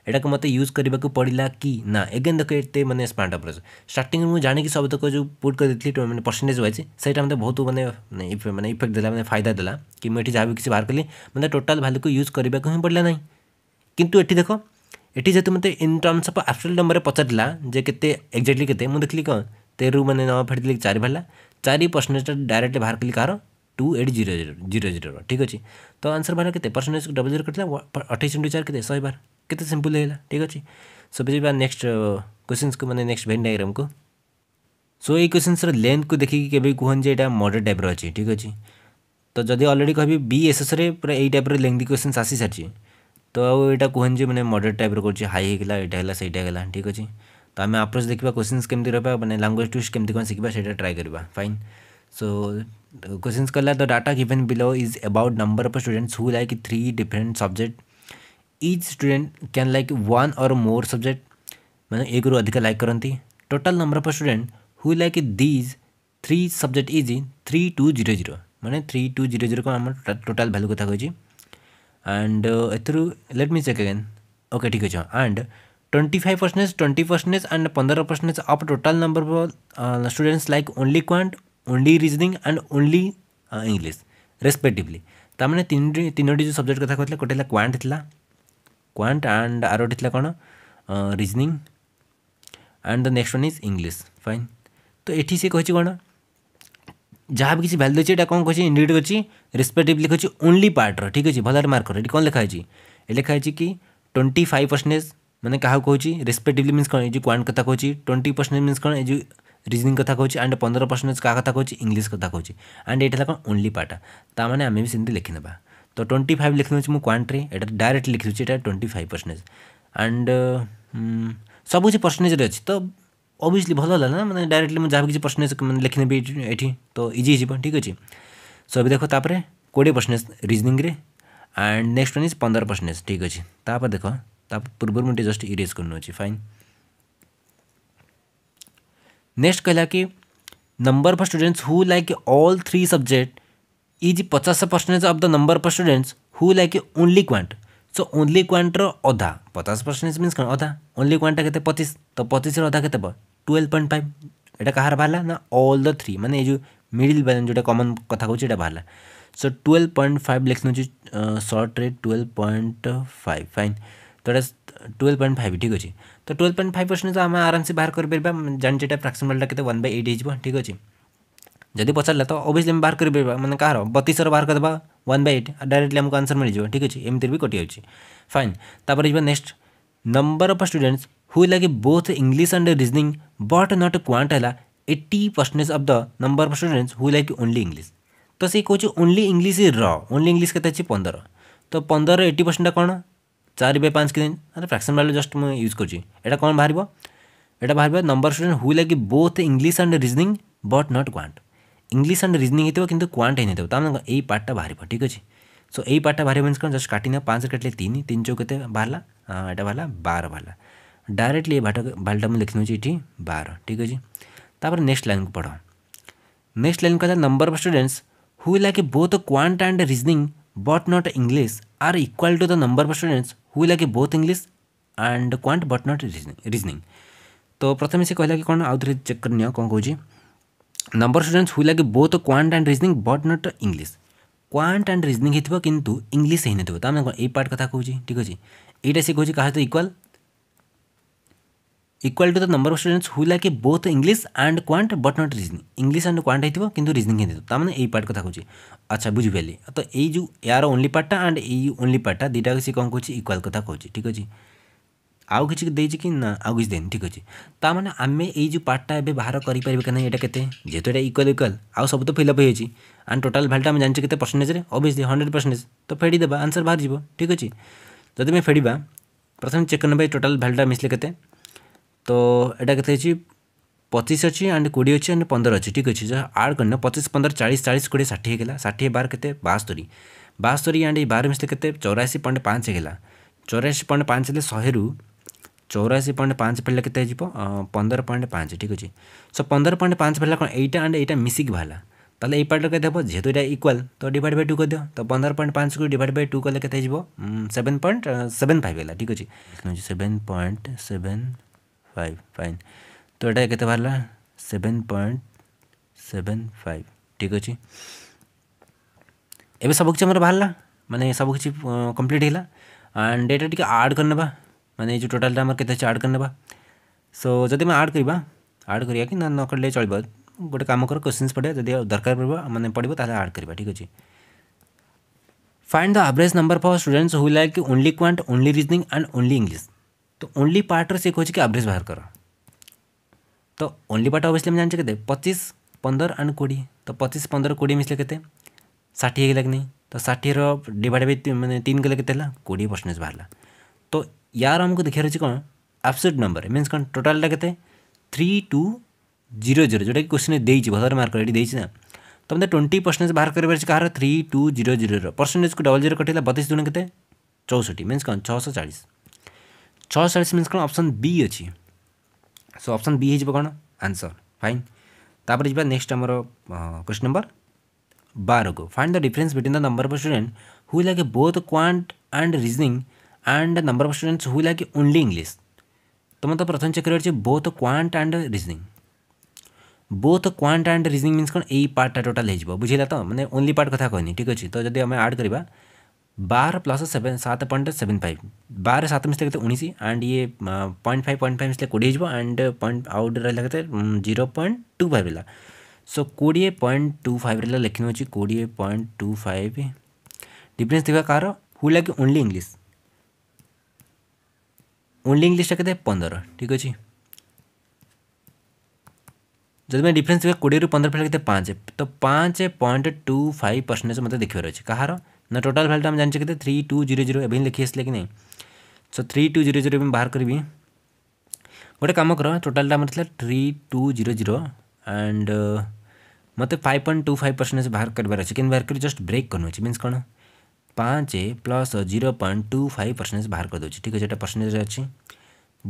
ଏଟାକୁ ମୋତେ ୟୁଜ୍ କରିବାକୁ ପଡ଼ିଲା କି ନା ଏଗେନ୍ ଦେଖ ଏତେ ମାନେ ସ୍ମାର୍ଟ ଆପ୍ରୋଚ୍ ଷ୍ଟାର୍ଟିଂରୁ ମୁଁ ଜାଣିକି ସବୁତକ ଯେଉଁ ପୁଟ୍ କରିଦେଇଥିଲି ମାନେ ପରସେଣ୍ଟେଜ୍ ୱାଇଜ୍ ସେଇଟା ମୋତେ ବହୁତ ମାନେ ମାନେ ଇଫେକ୍ଟ ଦେଲା ମାନେ ଫାଇଦା ଦେଲା କି ମୁଁ ଏଠି ଯାହା ବି କିଛି ବାହାର କଲି ମୋତେ ଟୋଟାଲ୍ ଭାଲ୍ୟୁକୁ ୟୁଜ୍ କରିବାକୁ ହିଁ ପଡ଼ିଲା ନାହିଁ କିନ୍ତୁ ଏଠି ଦେଖ ଏଠି ଯେହେତୁ ମୋତେ ଇନ୍ ଟର୍ମସ୍ ଅଫ୍ ଆବସୋଲ୍ୟୁଟ୍ ନମ୍ବରରେ ପଚାରିଲା ଯେ କେତେ ଏକ୍ଜାକ୍ଟଲି କେତେ ମୁଁ ଦେଖିଲି କ'ଣ ତେରୁ ମାନେ ନ ଫେରିଥିଲି ଚାରି ବାହାରିଲା ଚାରି ପରସେଣ୍ଟେଜଟା ଡାଇରେକ୍ଟଲି ବାହାର କଲି କାହାର two eight zero zero zero ଜିରୋର ଠିକ୍ ଅଛି ତ ଆନ୍ସର୍ ବାହାର କେତେ ପରସେଣ୍ଟେଜ୍ ଡବଲ୍ ଜିରୋ କରିଥିଲା ଅଠେଇଶ ଇଣ୍ଟୁ ଚାରି କେତେ ଶହେ ବାର कितने सिंपल है ठीक अच्छे सो पे नेक्स्ट क्वेश्चन को मैंने नेक्स्ट भेन डायग्राम को सो ये क्वेश्चन लेंथ को देखिए के कहन जो यहाँ मडर टाइप्र अच्छे ठीक अच्छे तो जदि अलरेडी कह भी पूरा यही टाइप्र लेंथी क्वेश्चन आसी सारी तो आओ यहाँ जो मैंने मडर टाइप कर हाई होगा यहाँ से ठीक अच्छे तो आम आप्रोच देखा क्वेश्चन केमती रहा मैंने लांगुएज टूस्ट के कौन शिखा से ट्राए करवा फाइन सो क्वेश्चन कला the data given below is about number of students who like three different subject each student can like one or more subject মানে এক বা অধিক লাইক করந்தி total number of student who like this three subject is in 3200 মানে 3200 কো আমরা total value কথা কই জি এন্ড এতুরু let me check again okay ठीक है ज और 25% 20% এন্ড 15% আপ total number of students like only quant only reasoning and only English respectively তা মানে তিন তিনটি যে সাবজেক্ট কথা কইলে কোটলা কোয়ান্ট তলা quant and are dithla kon reasoning and the next one is english fine to ethi se kachi जहाँ भी किसी भैल्यू अच्छे कौन कहते इंडिकेट कर रेस्पेक्टिवली कहते ओनली पार्टर ठीक अच्छे भलर मार्क ये कौन लिखाई लिखाई कि ट्वेंटी फाइव परसेंटेज मैंने क्या कहूँ रेस्पेक्टिवली मीन कौन ये क्वांट कथ कहूँ ट्वेंटी परसेंटेज मीन कौन ये रिजनिंग कथ कौन एंड पंद्रह परसेंटेज क्या कथ कहूँ इंग्लीश कथ कहूँ एंड ये कौन ओनली पार्टा मैंने आम भी सेमती लिखिने तो ट्वेंटी फाइव लिखि दूसरी मुझे क्वांट्री एट डायरेक्ट लिखि दूसरी ट्वेंटी फाइव परसेंटेज एंड सब किसी परसेंटेज अच्छी तो ओबियसली भल है ना मैंने डायरेक्टली मुझे जहाँ किसी परसेंटेज मैंने लिखने ये तो इजी हो ठीक अच्छे सो अभी देखो तापर कोड़े परसेंटेज रिजनिंग रे एंड नेक्स्ट वन इज पंद्रह परसेंटेज ठीक अच्छे ताप देख पूर्व मुझे जस्ट इरेज कर फाइन नेक्स्ट कहला कि number for students who like all three subject पचास percentage of the number of students who like only quant so only क्वांटर अधा पचास परसेंटेज मीन कौन अधा ओनली क्वांटा के पचिश तो पचीस अधा के ट्वेल्व पॉइंट फाइव यहाँ कहार बाहर ना अल द थ्री मैंने जो मिडिल बैलेंस जो कमन कथ कौन यहाँ बाहर सो ट्वेल्व पॉइंट फाइव लिख नौ सर्ट्रे ट्वेल्व पॉइंट फाइव फाइन तो ट्वेल्व पॉइंट फाइव ठीक अच्छे तो ट्वेल्व पॉइंट फाइव परसेंट आम आराम से बाहर कर जानते फ्राक्शन के वन बै एट हो ठीक अच्छे जदि पचारे तो ओबियसली बाहर कर मैंने कह रहा बतीस बाहर करदे वन बै एट डायरेक्टली आमको आंसर मिल जाए ठीक अच्छे एमती भी कटि फाइन तापर जी next number of students who like both English and reasoning but not quant है eighty percentage of the number of students who like only English तो सी कौन ओनली इंग्लीश इज र ओनली इंग्लीश के पंदर तो पंदर एट्टी परसेंटा कौन चार बै पाँच के फ्राक्शन वाले जस्ट मुझे यूज करा कौन बाहर यहाँ बाहर number student who like both English and reasoning but not quant English and reasoning হয়ে कि क्वांट হয়ে তো তার এই পার্টটা বাহার ঠিক আছে সো এই পার্টটা বাহার মিনস কোণ জস্ট কাটি না পাঁচ तीन तीन তিন बाहर কেতে বাহারা এটা बाहर डायरेक्टली ये बाट बाल्टा मुझे लिखी ये बार ठीक अच्छे तापर नेक्स्ट लाइन को पढ़ नेक्स्ट लाइन कहता number of students who like both quant and reasoning but not English are equal to the number of students who like both English and quant but not reasoning तो प्रथम से कहला कि कौन आउ थे चेक कर कौन कौन number students who like both quant and reasoning but not english quant and reasoning ହେଇଥିବ କିନ୍ତୁ english ହେଇନଥିବ ତ ଆମେ ଏଇ ପାର୍ଟ କଥା କହୁଛି ଠିକ୍ ଅଛି ଏଇଟା ସେ କହୁଛି କାହା ସହିତ equal equal to the number of students who like both English and quant but not reasoning English and quant হয়ে কিন্তু রিজনিং হয়ে তার মানে এই পার্ট কথা কুচি আচ্ছা বুঝিপারি তো এই যে এর ওনলি পার্টটা অ্যান্ড এই ওনলি পার্টটা দুইটা সে কম করছে ইকুয়াল কথা কৌছি ঠিক আছে আউ কিছু দিয়েছি কি না আউ কিছু দেয়নি ঠিক আছে তা মানে আমি এই যে পার্টটা এবে বাহার করে পারিবা কি না এটা কেতে যেহেতু এটা ইকুয়াল ইকুয়াল আউ সব তো ফিল অপ হয়েছি আন্ড টোটাল ভ্যালুটা আমি জানিছি কেতে পরসেন্টেজরে অবভিয়াসলি হন্ড্রেড পরসেন্টেজ তো ফেড়ি দেবা আনসার বাহার যাব ঠিক আছে যদি আমি ফেড়া প্রথমে চেক করে নেবা এই টোটাল ভ্যালুটা মিশলে কেতে তো এটা কেতে হয়েছি পঁচিশ অছি আন্ড কোড়ি অছি আন্ড পনেরো অছি ঠিক আছে আড করি না পঁচিশ পনেরো চাশ চাশ কোড়ি ষাঠিয়ে গেলা ষাঠিয়ে বার কেতে বাস্তরি বাস্তরি আন্ড এই বার মিশলে কেতে চৌরাশি পয়েন্ট পাঁচ হয়ে গেলা চৌরাশি পয়েন্ট পাঁচ হলে শহেরু चौराशी पॉइंट पाँच पड़ा के पंदर पॉइंट पाँच ठीक अच्छे सो पंदर पॉइंट पाँच पड़ा कौन एटा एंड एटा मिसिक बाहला तो ये पार्टर के जेहत इक्वाल तो डिवाइड बै टू कर दियो तो पंद्रह पॉइंट पाँच को डिड बै टू कले कहते सेवेन पॉइंट सेवेन फाइव है ठीक अच्छे seven point seven five fine तो ये के बाहर सेवेन पॉइंट सेवेन फाइव ठीक अच्छे एवं सबकि बाहर ला मैंने सबकि कम्प्लीट होगा एंड डेटा टी आड करने मैंने जो टोटाल ଟୋଟାଲ୍ଟା ଆମର କେତେ सो ଆଡ଼୍ आड ସୋ आड ଆମେ ଆଡ଼୍ କରିବା ଆଡ଼୍ କରିବା କି ନା ନ କରିଲେ ଚଳିବ ଗୋଟେ କାମ କର କୋଶ୍ଚିନ୍ସ ପଡ଼ିବା ଯଦି ଦରକାର ପଡ଼ିବ ମାନେ ପଡ଼ିବ find the average number for students who like only quant only reasoning and only English तो ओनली पार्ट से खोज कि आवरेज बाहर कर तो ओनली पार्ट अवश्य जानते के पचीस पंदर एंड कोड़े तो पचीस पंदर कोड़े मिसले के षाठी हो कि नहीं तो षाठी डिवाइड बै मैंने तीन कले के कोड़े परसेंटेज बाहर तो यार आमको देखा रही कौन आपसेट नंबर मीनस कौन टोटाल के थ्री टू जीरो जीरो जोटा कि क्वेश्चन देखिए भदर मार्क देना तो मैं ट्वेंटी परसेंटेज बाहर कर three two zero zero percentage को डबल जीरो कटेगा बतीस दुनिया के चौष्टि मीनस कौन छः सौ चालीस छः सौ चालीस मीनस कौन अप्सन बी अच्छी सो अप्सन बी हो कौन आंसर फाइन तापर जा नेक्स्ट आम क्वेश्चन नंबर बार को find the difference between the number of student who like both quant and reasoning and number of students who like only English. तो मतलब प्रथम चेक करेंगे both quant and reasoning both quant and reasoning means कौन यही पार्टा total हो बुझेगा तो मैंने only part कथा कहनी ठीक अच्छे तो जब आम आड करवा बार प्लस सेवेन सात पॉइंट सेवेन फाइव बार सात मिसले के उन्नीस एंड ये पॉइंट फाइव पॉइंट फाइव मिसले कोड़े एंड पॉइंट आउट रहा कहते जीरो पॉइंट टू फाइव रहा सो कोड़े पॉइंट टू फाइव रहा लिखने कोड़े पॉइंट टू फाइव डिफरेन्स देखा रहा हुई लगे ओनली इंग्लीश ओनली इंग्लीटा के पंदर ठीक अच्छे जब मैं डिफरेन्स देखा कोड़े पंद्रह फैल के पाँच तो पाँच पॉइंट टू फाइव परसेंटेज मतलब देखिए अच्छे कहार ना टोटाल भैल्यू आम जानते थ्री टू जीरो जीरो एवं लिखी आसे कि नहीं so three two zero zero बाहर करी गोटे कम कर टोटाल आम थी three two zero zero and मत five point two five percentage बाहर करें कि बाहर कर जस्ट ब्रेक करनुच्छे मीनस कौन ପାଞ୍ଚ plus zero point two five percentage ବାହାର କରିଦେଉଛି ଠିକ୍ ଅଛି ଏଇଟା ପରସେଣ୍ଟେଜ୍ ଅଛି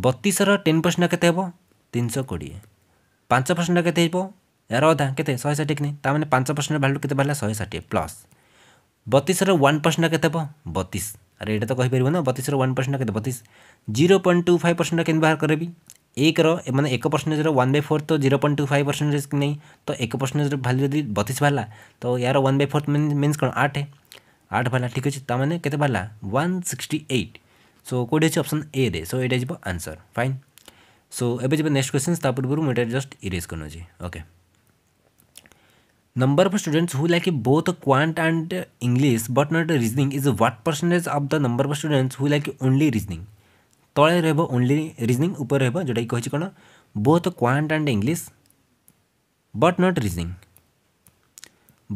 ବତିଶର ଟେନ୍ ପରସେଣ୍ଟ କେତେ ହେବ ତିନିଶହ କୋଡ଼ିଏ ପାଞ୍ଚ ପରସେଣ୍ଟ କେତେ ହେବ ଏହାର ଅଧା କେତେ ଶହେ ଷାଠିଏ କି ନାହିଁ ତା'ମାନେ ପାଞ୍ଚ ପରସେଣ୍ଟ ଭାଲ୍ୟୁ କେତେ ବାହାରିଲା ଶହେ ଷାଠିଏ ପ୍ଲସ୍ ବତିଶର ୱାନ୍ ପରସେଣ୍ଟ କେତେ ହେବ ବତିଶ ଆରେ ଏଇଟା ତ କହିପାରିବ ନା ବତିଶର ୱାନ୍ ପରସେଣ୍ଟ କେତେ ବତିଶ zero point two five percent କେମିତି ବାହାର କରିବି ଏକର ମାନେ ଏକ ପରସେଣ୍ଟେଜର ୱାନ୍ ବାଇ ଫୋର୍ ତ zero point two five percentage କି ନାହିଁ ତ ଏକ ପରସେଣ୍ଟେଜର ଭାଲ୍ୟୁ ଯଦି ବତିଶ ବାହାରିଲା ତ ଏହାର ୱାନ୍ ବାଇ ଫୋର୍ ମିନ୍ସ କ'ଣ ଆଠ आठ बाला ठीक अच्छे तमें के बाहर वन सिक्सटी एट सो कौट अप्सन ए रे सो यहाँ जी आंसर फाइन सो ए नेक्स्ट क्वेश्चन तपूर्व मुझे जस्ट इरेज कर okay number of students who like both quant and English but not reasoning is what percentage of the number of students who like only reasoning तले रहा only reasoning ऊपर रोज जोटा कि कौन both quant and English but not reasoning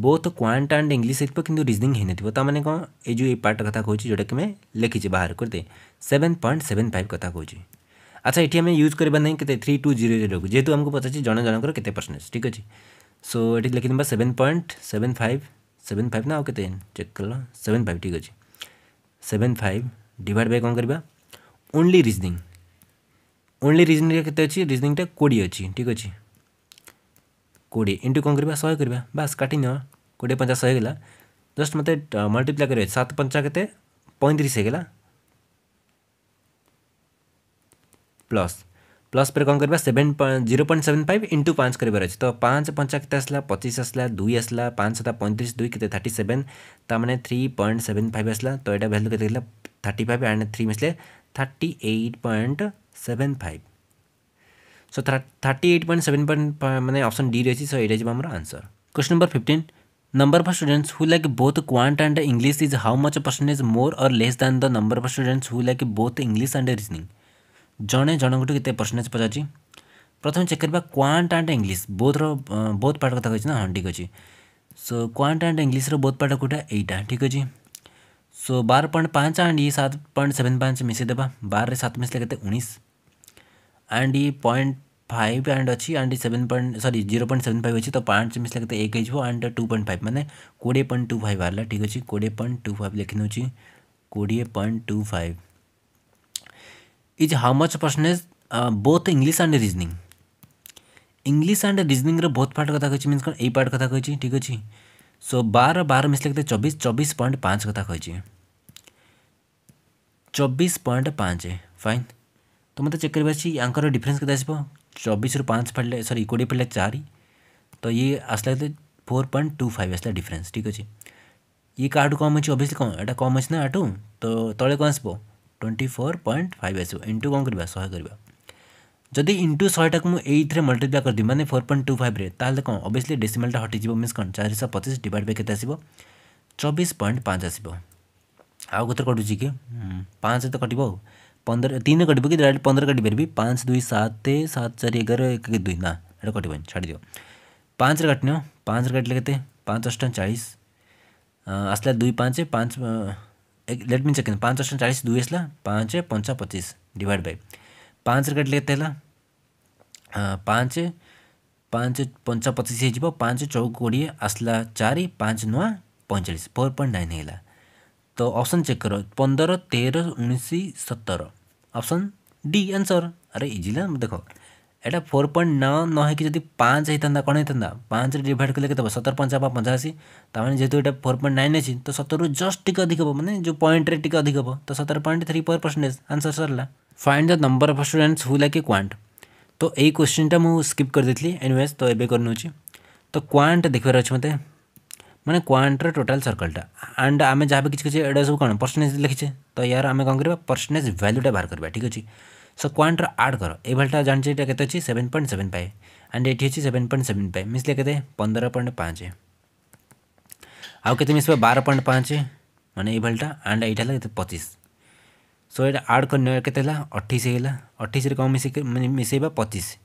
both quant and English हो reasoning होन थी तमें कौन ये जो पार्ट कथ कौन जोटा कि लिखी बाहर करदे सेवेन पॉइंट सेवेन फाइव कथ कौन अच्छा ये आम यूज करवा नहीं कितने थ्री टू जीरो जीरो को जेहतु आमको पचार जन जन कत ठीक अच्छे सो ये लिखि seven point seven five seven five ना आते चेक कर सेवेन फाइव ठीक अच्छे सेवेन फाइव डिवाइड बाय कौन करवा ओनली रिजनिंग ओनली रिजनिंग के रिजनिंगटा कोड़े अच्छी ठीक अच्छे कोड़े ইন্টু কম করা শহে করা বাস কাটি নেওয়া কোড়িয়ে পঞ্চাশ হয়ে গেলা জস্ট মতো মল্টিপ্লাই করা সাত পঞ্চা কেতে পঁয়ত্রিশ হয়ে प्लस पर कौन करवा seven zero point seven five into पाँच करार अच्छे तो पाँच पंचा के पचीस आसला दुई आसला पाँच सता पैंतीस दुई के थर्ट सेवेन ताने थ्री पॉइंट सेवेन फाइव आसला तो यहाँ भैल्यू के थर्टी फाइव एंड थ्री मिसले thirty eight point seven five so thirty eight point seven point मैंने अप्सन डी रही सो ये आम answer question number fifteen number of students who like both quant and english is how much percentage more और less than the number of students who like both English and reasoning जड़े गुट के percentage पचार प्रथम check करवा quant and English both रोथ part क्या कहना हाँ ठीक अच्छे सो क्वांट एंड इंग्लीश रोथ पार्ट कौटा यहीटा ठीक अच्छे सो बार पॉइंट पाँच एंड ये e सात पॉइंट सेवेन पाँच मिसेदे बारे सात मिसले के उन्नीस एंड ये e पॉइंट फाइव एंड अच्छी एंड सेवेन पॉइंट सरी जीरो पॉइंट सेवेन फाइव अच्छी तो पाँच मिस लगे एक हो एंड टू पॉइंट फाइव मैंने कोड़े पॉइंट टू फाइव बाहर ठीक अच्छे कोड़े पॉइंट टू फाइव नौ कोड़े point two five is how much percentage both English and reasoning English and reasoning बहुत पार्ट कथा कही मीन कौन यार्ट पार्ट कथा कही ठीक अच्छे सो बार बार मिस लगे चौबीस चौबीस पॉइंट पाँच कथा कही चौबीस पॉइंट पाँच फाइन तो मतलब चेक कर डिफरेन्स कैसे आसो चौबीस रू पाँच पड़े सरी कोड़े पड़े चार तो ये आसला फोर पॉइंट टू फाइव आसला डिफरेन्स ठीक अच्छे ये का कम अच्छे अभीयसली कौन एटा कम अच्छे ना आठू तो तले कौन आसो ट्वेंटी फोर पॉइंट फाइव आसो इंटू कौन करवा शहे करवा जदि इंटू शहेटा मुझे मल्टीप्लाए करदेवी मैंने फोर पॉइंट टू फाइव ताल कौन अभियसली डेसीमेल्टा हटिज मीन कौन चारिश पचीस डिवाइड बाय के आसो चौबीस पॉइंट पाँच आसो आउ कटू कटुच कि पाँच तो कटो पंद्रह तीन कटी बे तो पंद्रह कटी पारि पाँच दुई सात सात चार एगार एक दुई ना ये कटो छाड़ दिव पाँच रे काटने पाँच रे काटले के पाँच अष्टा चालीस आसला दुई पाँच पाँच एक लेट मीन चेक पाँच अष्टा चालीस दुई आसला पाँच पंचा पचीस डिवाइड बाय पाँच रे काटले के पाँच पाँच पंचा पचीस हो पाँच चौक कोड़े आसला चार पाँच नुआ पैंचाश फोर पॉइंट नाइन होगा तो ऑप्शन चेक करो पंद्रह तेरह उन्नीस सतर ऑप्शन डी आंसर अरे इजिली देख एटा फोर पॉइंट नौ न होकि जब पाँच होता कौन होता पाँच डिवाइड कले के सतर पंचा पंचाशी तमें जेहतु यहाँ फोर पॉइंट नाइन अच्छी तो सतर जस्ट टी अधिक हम मैंने जो पॉइंट टी अधिक हम तो सतर point three four percentage answer सरला find the number of students who like a quant तो यही क्वेश्चनटा मुझ स्कीप दे एनवेज तो ये कर तो क्वांट देखार अच्छे मतलब मैंने क्वांट्र टोटाल सर्कलटा आंड आम जहाँ भी किसी एड सब कौन परसेंटेज लिखे तो यार आम कौन करवा परसेंटेज भैल्यूटा बाहर करवा ठीक अच्छे सो क्वांट्र आड कर ये भाईटा जानते हैं कैसे अच्छी seven point seven five and ये अच्छे सेवेन पॉइंट सेवेन फाइव मिसले कैसे पंद्रह पॉइंट पाँच आउ के मिस बार पॉइंट पाँच मैंने ये भाईटा आंड ये है पचीस सो ये आड करते अठाई होगा अठाईस कौन मिस मिसेबा पचीस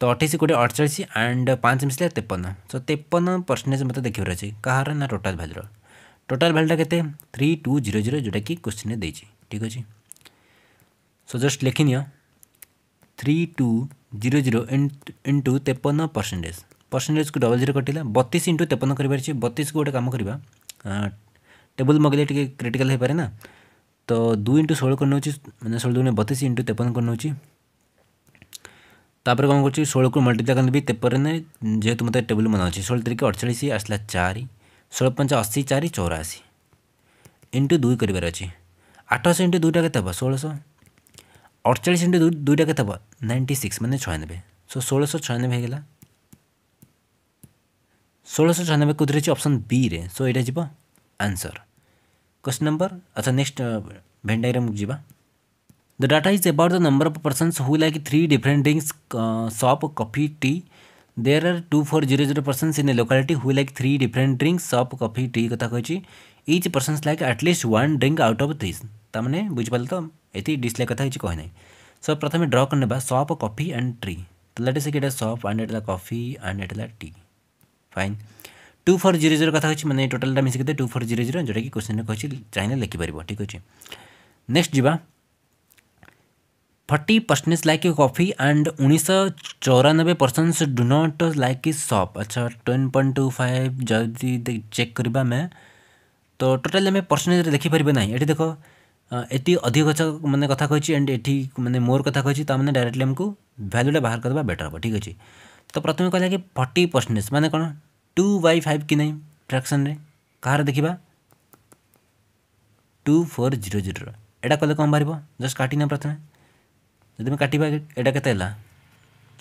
तो अठाई कोटी अड़चाश एंड पाँच मिसले तेपन सो तेपन परसेंटेज मतलब देखार अच्छे कहार ना टोटाल भैल्यूर टोटाल भैल्यूटा के थ्री टू जीरो जीरो जोटा कि क्वेश्चन दे ठीक अच्छे सो जस्ट लिखिनि three two zero zero into तेपन परसेंटेज परसेंटेज को डबल जीरो कटिला बतीस इंटु तेपन कर बतीस को गोटे काम करवा टेबुल मगले टे हो पाए ना तो दुई इंटु षोल कर मैंने षोल दुने बतीस इंटू तेपन कर नौ तापर कौन कर षोल को मल्टीप्लाए करते तेपरें जेहतु मतलब टेबुल मना अच्छे षोल तारीख अड़चाश आसला चार षोल पंचा अशी चार चौराशी इंटु दुई कर अच्छे आठश इंटु दुईटा के षोलश अड़चाश इंटू दुईटा के नाइंटी सिक्स मैंने छयानबे सो षोलश छयानबे हो गला षोलश छयानबे कौन अच्छी अप्सन बी रे सो यहाँ जी आंसर क्वेश्चन नंबर अच्छा नेक्स्ट भेन्डाइग्राम जी The data is about the number of persons who like three different drinks, uh, shop, coffee, tea. There are two four zero zero persons in a locality who like three different drinks, shop, coffee, tea কথা কইছি each persons like at least one drink out of this. তা মানে বুঝিপাল তো এটি dislike কথা কিছু কহে নাই সো প্রথমে ড্র করে নেবা শপ কফি অ্যান্ড ট্রি তো লেট সে এটা শপ অ্যান্ড এটা কফি অ্যান্ড এটা tea fine two four zero zero কথা হচ্ছে মানে টোটালটা মিশিকে টু ফোর জিরো জিরো যেটা কি কোশ্চেন কহিছি চাইলে লেখিপার ঠিক আছে নেক্সট যা forty percent like a coffee and उन्नीस चौरानबे percent do not like a soap अच्छा टेन पॉइंट टू फाइव जदि चेक करवा तो टोटाल आम परसेंटेज देखिपर ना ये देख ये अधिक अच्छा मैंने कथ कही एंड ये मैंने मोर कथ कही मैंने डायरेक्टली आमको भैल्यूटा बाहर करदे बेटर हम ठीक अच्छे तो प्रथम कहला कि फर्टी परसेंटेज मैंने कौन टू बै फाइव कि नहीं फ्राक्शन कहार देखा टू फोर जीरो जीरो यहाँ कले कम बाहर जस्ट काटिने प्रथम ଯଦି ଆମେ କାଟିବା ଏଇଟା କେତେ ହେଲା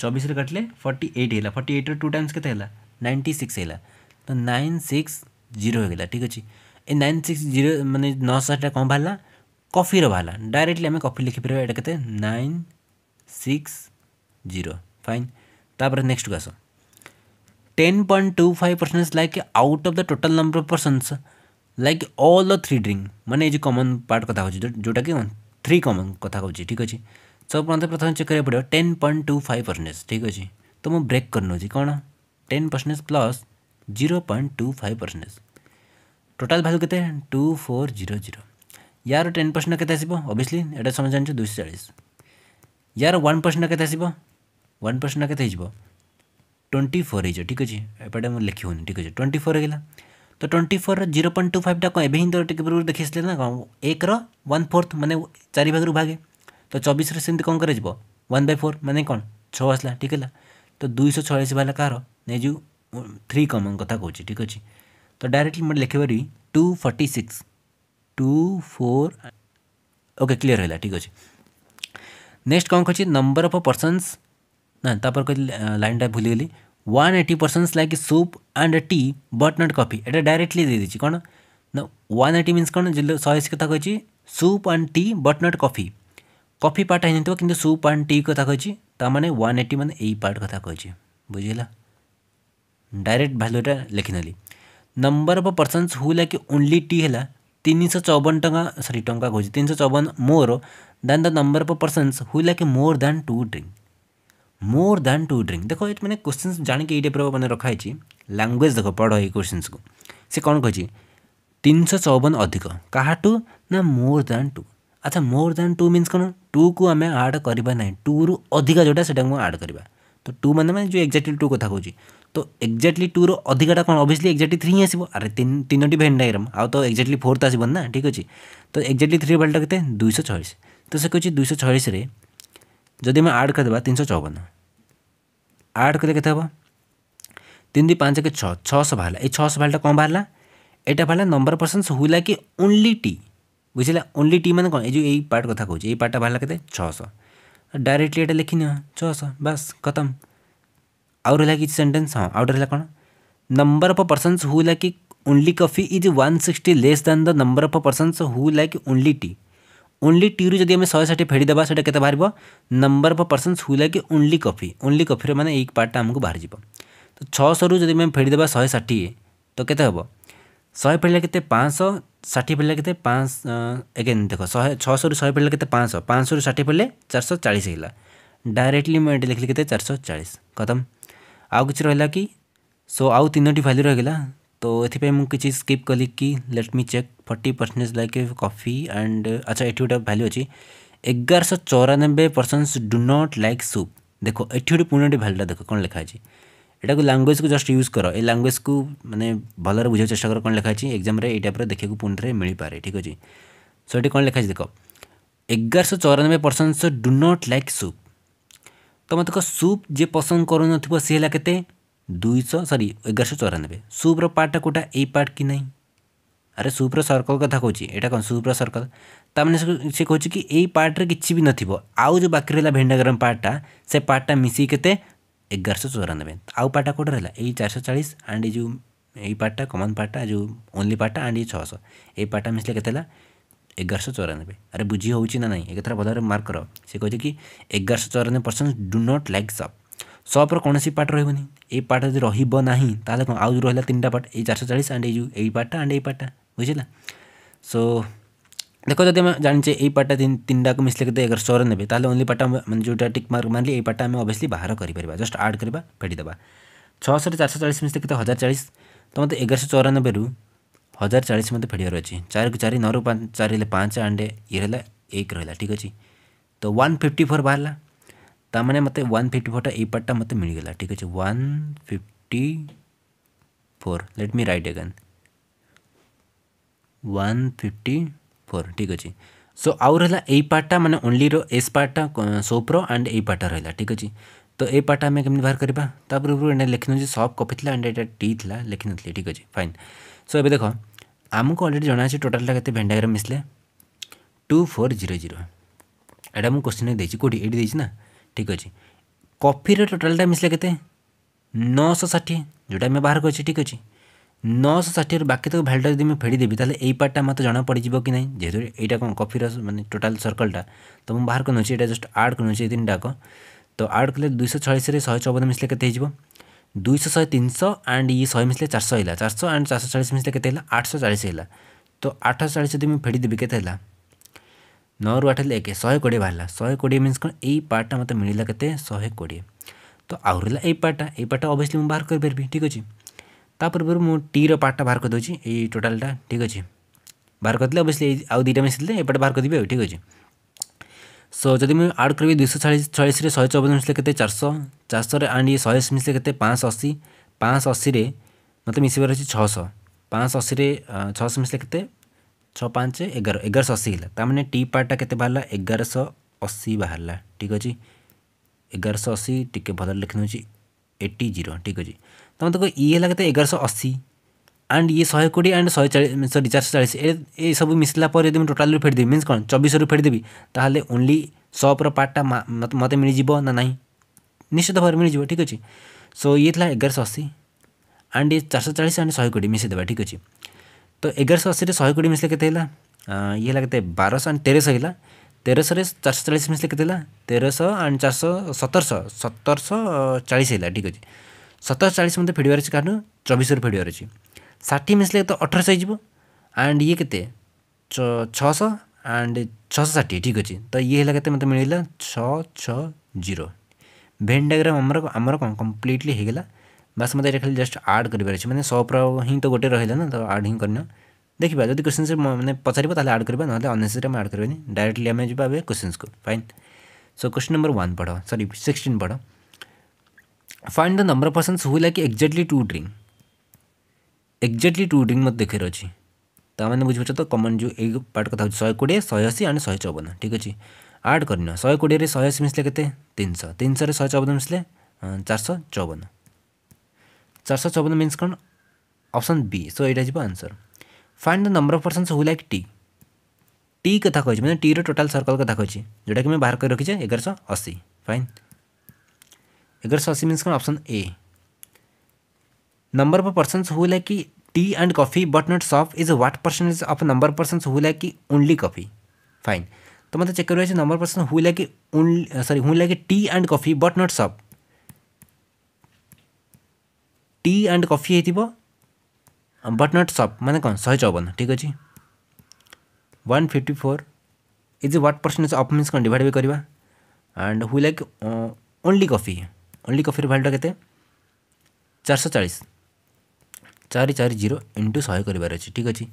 ଚବିଶରେ କାଟିଲେ ଫର୍ଟି ଏଇଟ୍ ହେଲା ଫର୍ଟି ଏଇଟ୍ର ଟୁ ଟାଇମ୍ସ କେତେ ହେଲା ନାଇଣ୍ଟି ସିକ୍ସ ହେଲା ତ ନାଇନ୍ ସିକ୍ସ ଜିରୋ ହେଇଗଲା ଠିକ୍ ଅଛି ଏ ନାଇନ୍ ସିକ୍ସ ଜିରୋ ମାନେ ନଅଶହଟା କ'ଣ ବାହାରିଲା କଫିର ବାହାରିଲା ଡାଇରେକ୍ଟଲି ଆମେ କଫି ଲେଖିପାରିବା ଏଇଟା କେତେ ନାଇନ୍ ସିକ୍ସ ଜିରୋ ଫାଇନ୍ ତାପରେ ନେକ୍ସଟକୁ ଆସ ten point two five percent like out of the total number of persons like all the three drink माने ये कमन पार्ट कथा हो जोटा कि थ्री कमन कथा कौन ठीक अच्छे सब मतलब प्रथम चेक कराइक पड़ा ten point two five percentage ठीक अच्छे तो मुझे ब्रेक कर नौ कौन ten percentage plus zero point two five percentage total value के टू फोर जीरो जीरो यार टेन परसेंट के ये समझ जान दुई चालीस यार वन परसेंट के वन परसेंट के ट्वेंटी फोर हो ठीक अच्छे एपटे मुझे लिखी होनी ठीक अच्छे ट्वेंटी फोर होगा तो twenty four zero point two five time एवं तो टे पूर्व ना कौन एक रन फोर्थ मैंने चार भाग रू भागे ତ ଚବିଶରେ ସେମିତି କ'ଣ କରାଯିବ ୱାନ୍ ବାଇ ଫୋର୍ ମାନେ କ'ଣ ଛଅ ଆସିଲା ଠିକ୍ ହେଲା ତ ଦୁଇଶହ ଛୟାଳିଶ ବାଲା କାହାର ନେଇଯିବୁ ଥ୍ରୀ କମନ୍ କଥା କହୁଛି ଠିକ୍ ଅଛି ତ ଡାଇରେକ୍ଟଲି ମୁଁ ଲେଖିପାରିବି two forty six two four okay clear ହେଲା ଠିକ୍ ଅଛି ନେକ୍ସଟ କ'ଣ କହିଛି ନମ୍ବର ଅଫ୍ ପର୍ସନ୍ସ ନା ତାପରେ କହିଲି ଲାଇନ୍ଟା ଭୁଲିଗଲି one eighty persons like soap and tea but not coffee ଏଇଟା ଡାଇରେକ୍ଟଲି ଦେଇଦେଇଛି କ'ଣ ନା ୱାନ୍ ଏଇଟି ମିନ୍ସ କ'ଣ ଶହେ ଅଶୀ କଥା କହିଛି soap and tea but not coffee coffee part হয়ে যাই কিন্তু সু আন্ড টি কথা কী তা মানে ওয়ান এইটি মানে এই পার্ট কথা কী বুঝিলা ডাইরেক্ট ভ্যালুটা লেখিনেলি number of persons who like only tea है तीन शौ चौवन टाँगा सरी टाँगा कौन तीन शौ चौवन more than the number of persons who like more than two drink more than two drink देख ये मैंने क्वेश्चन जानिक ये टाइप्र मैंने रखाई लांगुएज देख पढ़ ये क्वेश्चन को सी कौन कही तीन शौ चौवन अधिक काठू ना मोर दैन टू अच्छा मोर दैन टू मीन्स कौन टू को आम आड करवा ना टू रु अधिक जोटा आड करवा तो टू मैंने मैं जो एक्जाक्टली टू कथ कौन तो एक्जाक्टली टू रधिकाटा कौन अभीयसली एक्जाक्टली थ्री ही आसे तीनो भेन डायग्राम आउ तो एक्जाक्टली फोर्थ आसब ना ठीक अच्छे तो एक्जाक्टली थ्री वाल्टा के दुई चालीस तो से कहते दुई चालीस जदि आम आड करदे तीन सौ चौवन आड कले के तीन दुई पाँच एक छः छः सौ बाहर ये छः सौ बाहर कौन बाहर यहाँ बाहर नंबर परसेंट हुई कि ओनली टी बुझेगा ओनली टी मैंने कौन ये पार्ट कथ कौन ये पार्टा बाहर के छःश डायरेक्टली ये लिखी नियो छःश बास खतम आउ रहा कि सेन्टेन्स हाँ आउट रहा कौन number of person who like only coffee is one sixty less than the number of person who like only tea only tea रु जब शहे षाठी फेड़ीदे से बाहर number of person who like only coffee only coffee मैंने यही पार्टा आमको बाहर जा तो छःशु जब देवा शहे षाठी तो कैसे हम ଶହେ ପଡ଼ିଲା କେତେ ପାଞ୍ଚଶହ ଷାଠିଏ ପଡ଼ିଲା କେତେ ପାଞ୍ଚ ଏଗେନ୍ ଦେଖ ଶହେ ଛଅଶହରୁ ଶହେ ପଡ଼ିଲା କେତେ ପାଞ୍ଚଶହ ପାଞ୍ଚଶହରୁ ଷାଠିଏ ପଡ଼ିଲେ ଚାରିଶହ ଚାଳିଶ ହେଇଗଲା ଡାଇରେକ୍ଟଲି ମୁଁ ଏଠି ଲେଖିଲି କେତେ ଚାରିଶହ ଚାଳିଶ ଖତମ ଆଉ କିଛି ରହିଲା କି ସୋ ଆଉ ତିନୋଟି ଭ୍ୟାଲ୍ୟୁ ରହିଗଲା ତ ଏଥିପାଇଁ ମୁଁ କିଛି ସ୍କିପ୍ କଲି କି let me check forty percentage like a coffee and ଆଚ୍ଛା ଏଠି ଗୋଟେ ଭ୍ୟାଲ୍ୟୁ ଅଛି ଏଗାରଶହ ଚଉରାନବେ percent do not like soap ଦେଖ ଏଠି ଗୋଟେ ପୁଣି ଗୋଟେ ଭ୍ୟାଲ୍ୟୁଟା ଦେଖ କ'ଣ ଲେଖା ଅଛି यहाँ को लांगुएज को जस्ट यूज कर ए लांगुएज को मानते भलर बुझे चेस्ट कर कौन लिखाई एक्जाम ये टाइप देखा पुण् मिल पाए ठीक अच्छे सो ये कौन लिखा देख एगार शौ चौरानबे percent so do not like soap तो मत मतलब सुप जे पसंद कर सी है के एगार शौ चौरानबे सुप्र पार्ट कौटा ये पार्ट कि नहीं अरे सुप्र सर्कल कथा कौन एटा कौन सुप्र सर्कल तमें सी कहे कि यही पार्ट्रे कि नौ जो बाकी रहा भेंडाग्राम पार्टा से पार्टा मिसी के ଏଗାରଶହ ଚଉରାନବେ ଆଉ ପାର୍ଟଟା କେଉଁଟା ରହିଲା ଏଇ ଚାରିଶହ ଚାଳିଶ ଆଣ୍ଡ ଏଇ ଯେଉଁ ଏଇ ପାର୍ଟଟା କମନ୍ ପାର୍ଟଟା ଯେଉଁ ଓନ୍ଲି ପାର୍ଟଟା ଆଣ୍ଡ ଏଇ ଛଅଶହ ଏଇ ପାର୍ଟଟା ମିଶିଲେ କେତେ ହେଲା ଏଗାରଶହ ଚଉରାନବେ ଆରେ ବୁଝି ହେଉଛି ନା ନାହିଁ ଏକଥର ଭଲରେ ମାର୍କ କର ସେ କହିଛି କି ଏଗାରଶହ ଚଉରାନବେ percent do not like soap ସପ୍ର କୌଣସି ପାର୍ଟ ରହିବନି ଏଇ ପାର୍ଟ ଯଦି ରହିବ ନାହିଁ ତାହେଲେ କ'ଣ ଆଉ ଯେଉଁ ରହିଲା ତିନିଟା ପାର୍ଟ ଏଇ ଚାରିଶହ ଚାଳିଶ ଆଣ୍ଡ ଏଇ ଯେଉଁ ଏଇ ପାର୍ଟଟା ଆଣ୍ଡ ଏଇ ପାର୍ଟଟା ବୁଝିଲା ସୋ देखो जब जानते ये पट्टा तीन तीन टाक मिसले कितने अगर सौर ने तो ओनली पट्टा मैंने जो टिक मार्क मान ली पट्टा आम अभीयसली बाहर कर जस्ट आड कर फेटिदे छःश चार सौ चालीस मिसले कितने तो हजार चालीस तो मत मतलब सौ चौरानबे रु हजार चालीस मतलब तो फेड़ अच्छे चार को चार नौ चार पाँच आंडे ईर है एक रहा ठीक अच्छे तो वन फिफ्टी फोर बाहर मैंने मत मतलब वन फिफ्टी फोरटा ये पट्टा मिल गाला ठीक अच्छे one fifty four let me write again one fifty four ठीक अच्छे सो आउ रहा यही पार्टा मैंने ओनली रस पार्टा सोप्र एंड ए पार्टा रहा ठीक अच्छे तो ये पार्टा आम कमी बाहर करवा करापूर्व लिखी सफ कफी थी एंड एटा टी थी लिखी नी ठीक अच्छे फाइन सो ए देख आमको अलरेडी जना टोटा कैसे भेडाग्राम मिसले टू फोर जीरो जीरो यहाँ मुझे क्वेश्चन देखिए कौट ये देना ठीक अच्छे कफी रोटाटा मिसले के नौश षाठी जोटा बाहर कर ठीक अच्छे নশো ষাঠিয়ের বাকি তাকে ভ্যালুটা যদি আমি ফেড়ি দেবি তাহলে এই পার্টটা মতো জনা পড়িযিব কি না যেহেতু এইটা কোন কফির মানে টোটাল সর্কলটা তো মু বাহার করে নেছি এটা জস্ট আড করে নেছি এই তিনটাক তো আড কলে দুইশো ছয়াশিরে শহে চৌবন মিশলে কেতে হয়ে দুইশো শহে তিনশো আন্ড ইয়ে শহে মিশলে চারশো হইলা চারশো আন্ড চারশো চাশ মিশলে কেতে হলা আটশো চাশ হইলা তো আটশো চাশ যদি আমি ফেড়ি দেবি কেতে হলা ନଅରୁ ଆଠ ହେଲେ ଏକ ଶହେ କୋଡ଼ିଏ ବାହାରିଲା ଶହେ କୋଡ଼ିଏ ମିନ୍ସ କ'ଣ ଏଇ ପାର୍ଟଟା ମୋତେ ମିଳିଲା କେତେ ଶହେ କୋଡ଼ିଏ ତ ଆହୁରି ହେଲା ଏଇ ପାର୍ଟଟା ଏଇ ପାର୍ଟଟା ଅଭିୟସ୍ଲି ମୁଁ ବାହାର କରିପାରିବି ଠିକ୍ ଅଛି ତା ପୂର୍ବରୁ ମୁଁ ଟିର ପାର୍ଟଟା ବାହାର କରିଦେଉଛି ଏଇ ଟୋଟାଲଟା ଠିକ୍ ଅଛି ବାହାର କରିଦେଲେ ଅବଶ୍ୟ ଆଉ ଦୁଇଟା ମିଶିଲେ ଏପଟେ ବାହାର କରିଦେବି ଆଉ ଠିକ୍ ଅଛି ସୋ ଯଦି ମୁଁ ଆଡ଼୍ କରିବି ଦୁଇଶହ ଚାଳିଶ ଛୟାଳିଶରେ ଶହେ ଚଉବନ ମିଶିଲେ କେତେ ଚାରିଶହ ଚାରିଶହରେ ଆଣ୍ଡ ଇଏ ଶହେ ମିଶିଲେ କେତେ ପାଞ୍ଚଶହ ଅଶୀ ପାଞ୍ଚଶହ ଅଶୀରେ ମୋତେ ମିଶିବାର ଅଛି ଛଅଶହ ପାଞ୍ଚଶହ ଅଶୀରେ ଛଅଶହ ମିଶିଲେ କେତେ ଛଅ ପାଞ୍ଚ ଏଗାର ଏଗାରଶହ ଅଶୀ ହେଲା ତା'ମାନେ ଟି ପାର୍ଟଟା କେତେ ବାହାରିଲା ଏଗାରଶହ ଅଶୀ ବାହାରିଲା ଠିକ୍ ଅଛି ଏଗାରଶହ ଅଶୀ ଟିକିଏ ଭଲରେ ଲେଖିନେଉଛି ଏଟି ଜିରୋ ଠିକ୍ ଅଛି ତୁମେ ତାକୁ ଇଏ ହେଲା କେତେ ଏଗାରଶହ ଅଶୀ ଆଣ୍ଡ ଇଏ ଶହେ କୋଡ଼ିଏ ଆଣ୍ଡ ଶହେ ଚାଳିଶ ସରି ଚାରିଶହ ଚାଳିଶ ଏସବୁ ମିଶିଲା ପରେ ଯଦି ମୁଁ ଟୋଟାଲରୁ ଫେରିଦେବି ମିନ୍ସ କ'ଣ ଚବିଶରୁ ଫେରିଦେବି ତାହେଲେ ଓନ୍ଲି ସପ୍ର ପାର୍ଟଟା ମୋତେ ମିଳିଯିବ ନା ନାହିଁ ନିଶ୍ଚିତ ଭାବରେ ମିଳିଯିବ ଠିକ୍ ଅଛି ସୋ ଇଏ ଥିଲା ଏଗାରଶହ ଅଶୀ ଆଣ୍ଡ ଇଏ ଚାରିଶହ ଚାଳିଶ ଆଣ୍ଡ ଶହେ କୋଡ଼ିଏ ମିଶାଇଦେବା ଠିକ୍ ଅଛି ତ ଏଗାରଶହ ଅଶୀରେ ଶହେ କୋଡ଼ିଏ ମିଶିଲେ କେତେ ହେଲା ଇଏ ହେଲା କେତେ ବାରଶହ ଆଣ୍ଡ ତେରଶହ ହେଲା ତେରଶହରେ ଚାରିଶହ ଚାଳିଶ ମିଶିଲେ କେତେ ହେଲା ତେରଶହ ଆଣ୍ଡ ଚାରିଶହ ସତରଶହ ସତରଶହ ଚାଳିଶ ହେଲା ଠିକ୍ ଅଛି ସତର ଚାଳିଶ ମୋତେ ଫିଡ଼ିବାର ଅଛି କାରଣ ଚବିଶରୁ ଫିଡ଼ିବାର ଅଛି ଷାଠିଏ ମିଶିଲେ ତ ଅଠରଶହ ହେଇଯିବ ଆଣ୍ଡ ଇଏ କେତେ ଛଅଶହ ଆଣ୍ଡ ଛଅଶହ ଷାଠିଏ ଠିକ୍ ଅଛି ତ ଇଏ ହେଲା କେତେ ମୋତେ ମିଳିଲା ଛଅ ଛଅ ଜିରୋ ଭେନ୍ ଡାଇଗ୍ରାମ୍ ଆମର ଆମର କ'ଣ କମ୍ପ୍ଲିଟଲି ହେଇଗଲା ବାସ୍ ମୋତେ ଏଇଟା ଖାଲି ଜଷ୍ଟ ଆଡ଼୍ କରିବାର ଅଛି ମାନେ ସପ୍ର ହିଁ ତ ଗୋଟେ ରହିଲା ନା ତ ଆଡ଼୍ ହିଁ କରିନ ଦେଖିବା ଯଦି କ୍ୱେଶ୍ଚିନ୍ସ ମାନେ ପଚାରିବ ତାହେଲେ ଆଡ଼୍ କରିବା ନହେଲେ ଅନ୍ନେସେସରି ଆମେ ଆଡ଼୍ କରିବାନି ଡାଇରେକ୍ଟଲି ଆମେ ଯିବା ଏବେ କ୍ୱେଶ୍ଚିନ୍ସକୁ fine so question number one ପଢ଼ ସରି ସିକ୍ସଟିନ୍ ପଢ଼ find the number of persons who like exactly two drink exactly two drink મત દેખે રછી તો મને બુજી પા તો કોમન જો એ પાર્ટ કથા હોય 120 180 એન્ડ 154 ઠીક છે એડ કરના 120 રે 180 સમિસ લે કેતે 300 300 રે 154 સમિસ લે 454 454 મીન્સ કર option B so it is the answer find the number of persons Who like tea tea કથા કહી મે ટી રે ટોટલ સર્કલ કથા કહી જોડે કે મે બહાર કરી રાખી છે 1180 ફાઇન્ડ regress oscillation कौन option A number of person who like की tea and coffee but not soap is what percentage of number person who like की ओनली कॉफी फाइन तो मतलब चेक करवा number person who like only sorry who like tea and coffee but not soap tea and coffee ହେଇଥିବ but not soap माने कौन शहे चौवन ठीक अच्छे one fifty four is what percentage of mean कौन डिवाइड भी करवा and who like only coffee only कफिर भाल्यूटा के चार सौ चालीस चार चार जीरो इंटू शहे कर ठीक अच्छे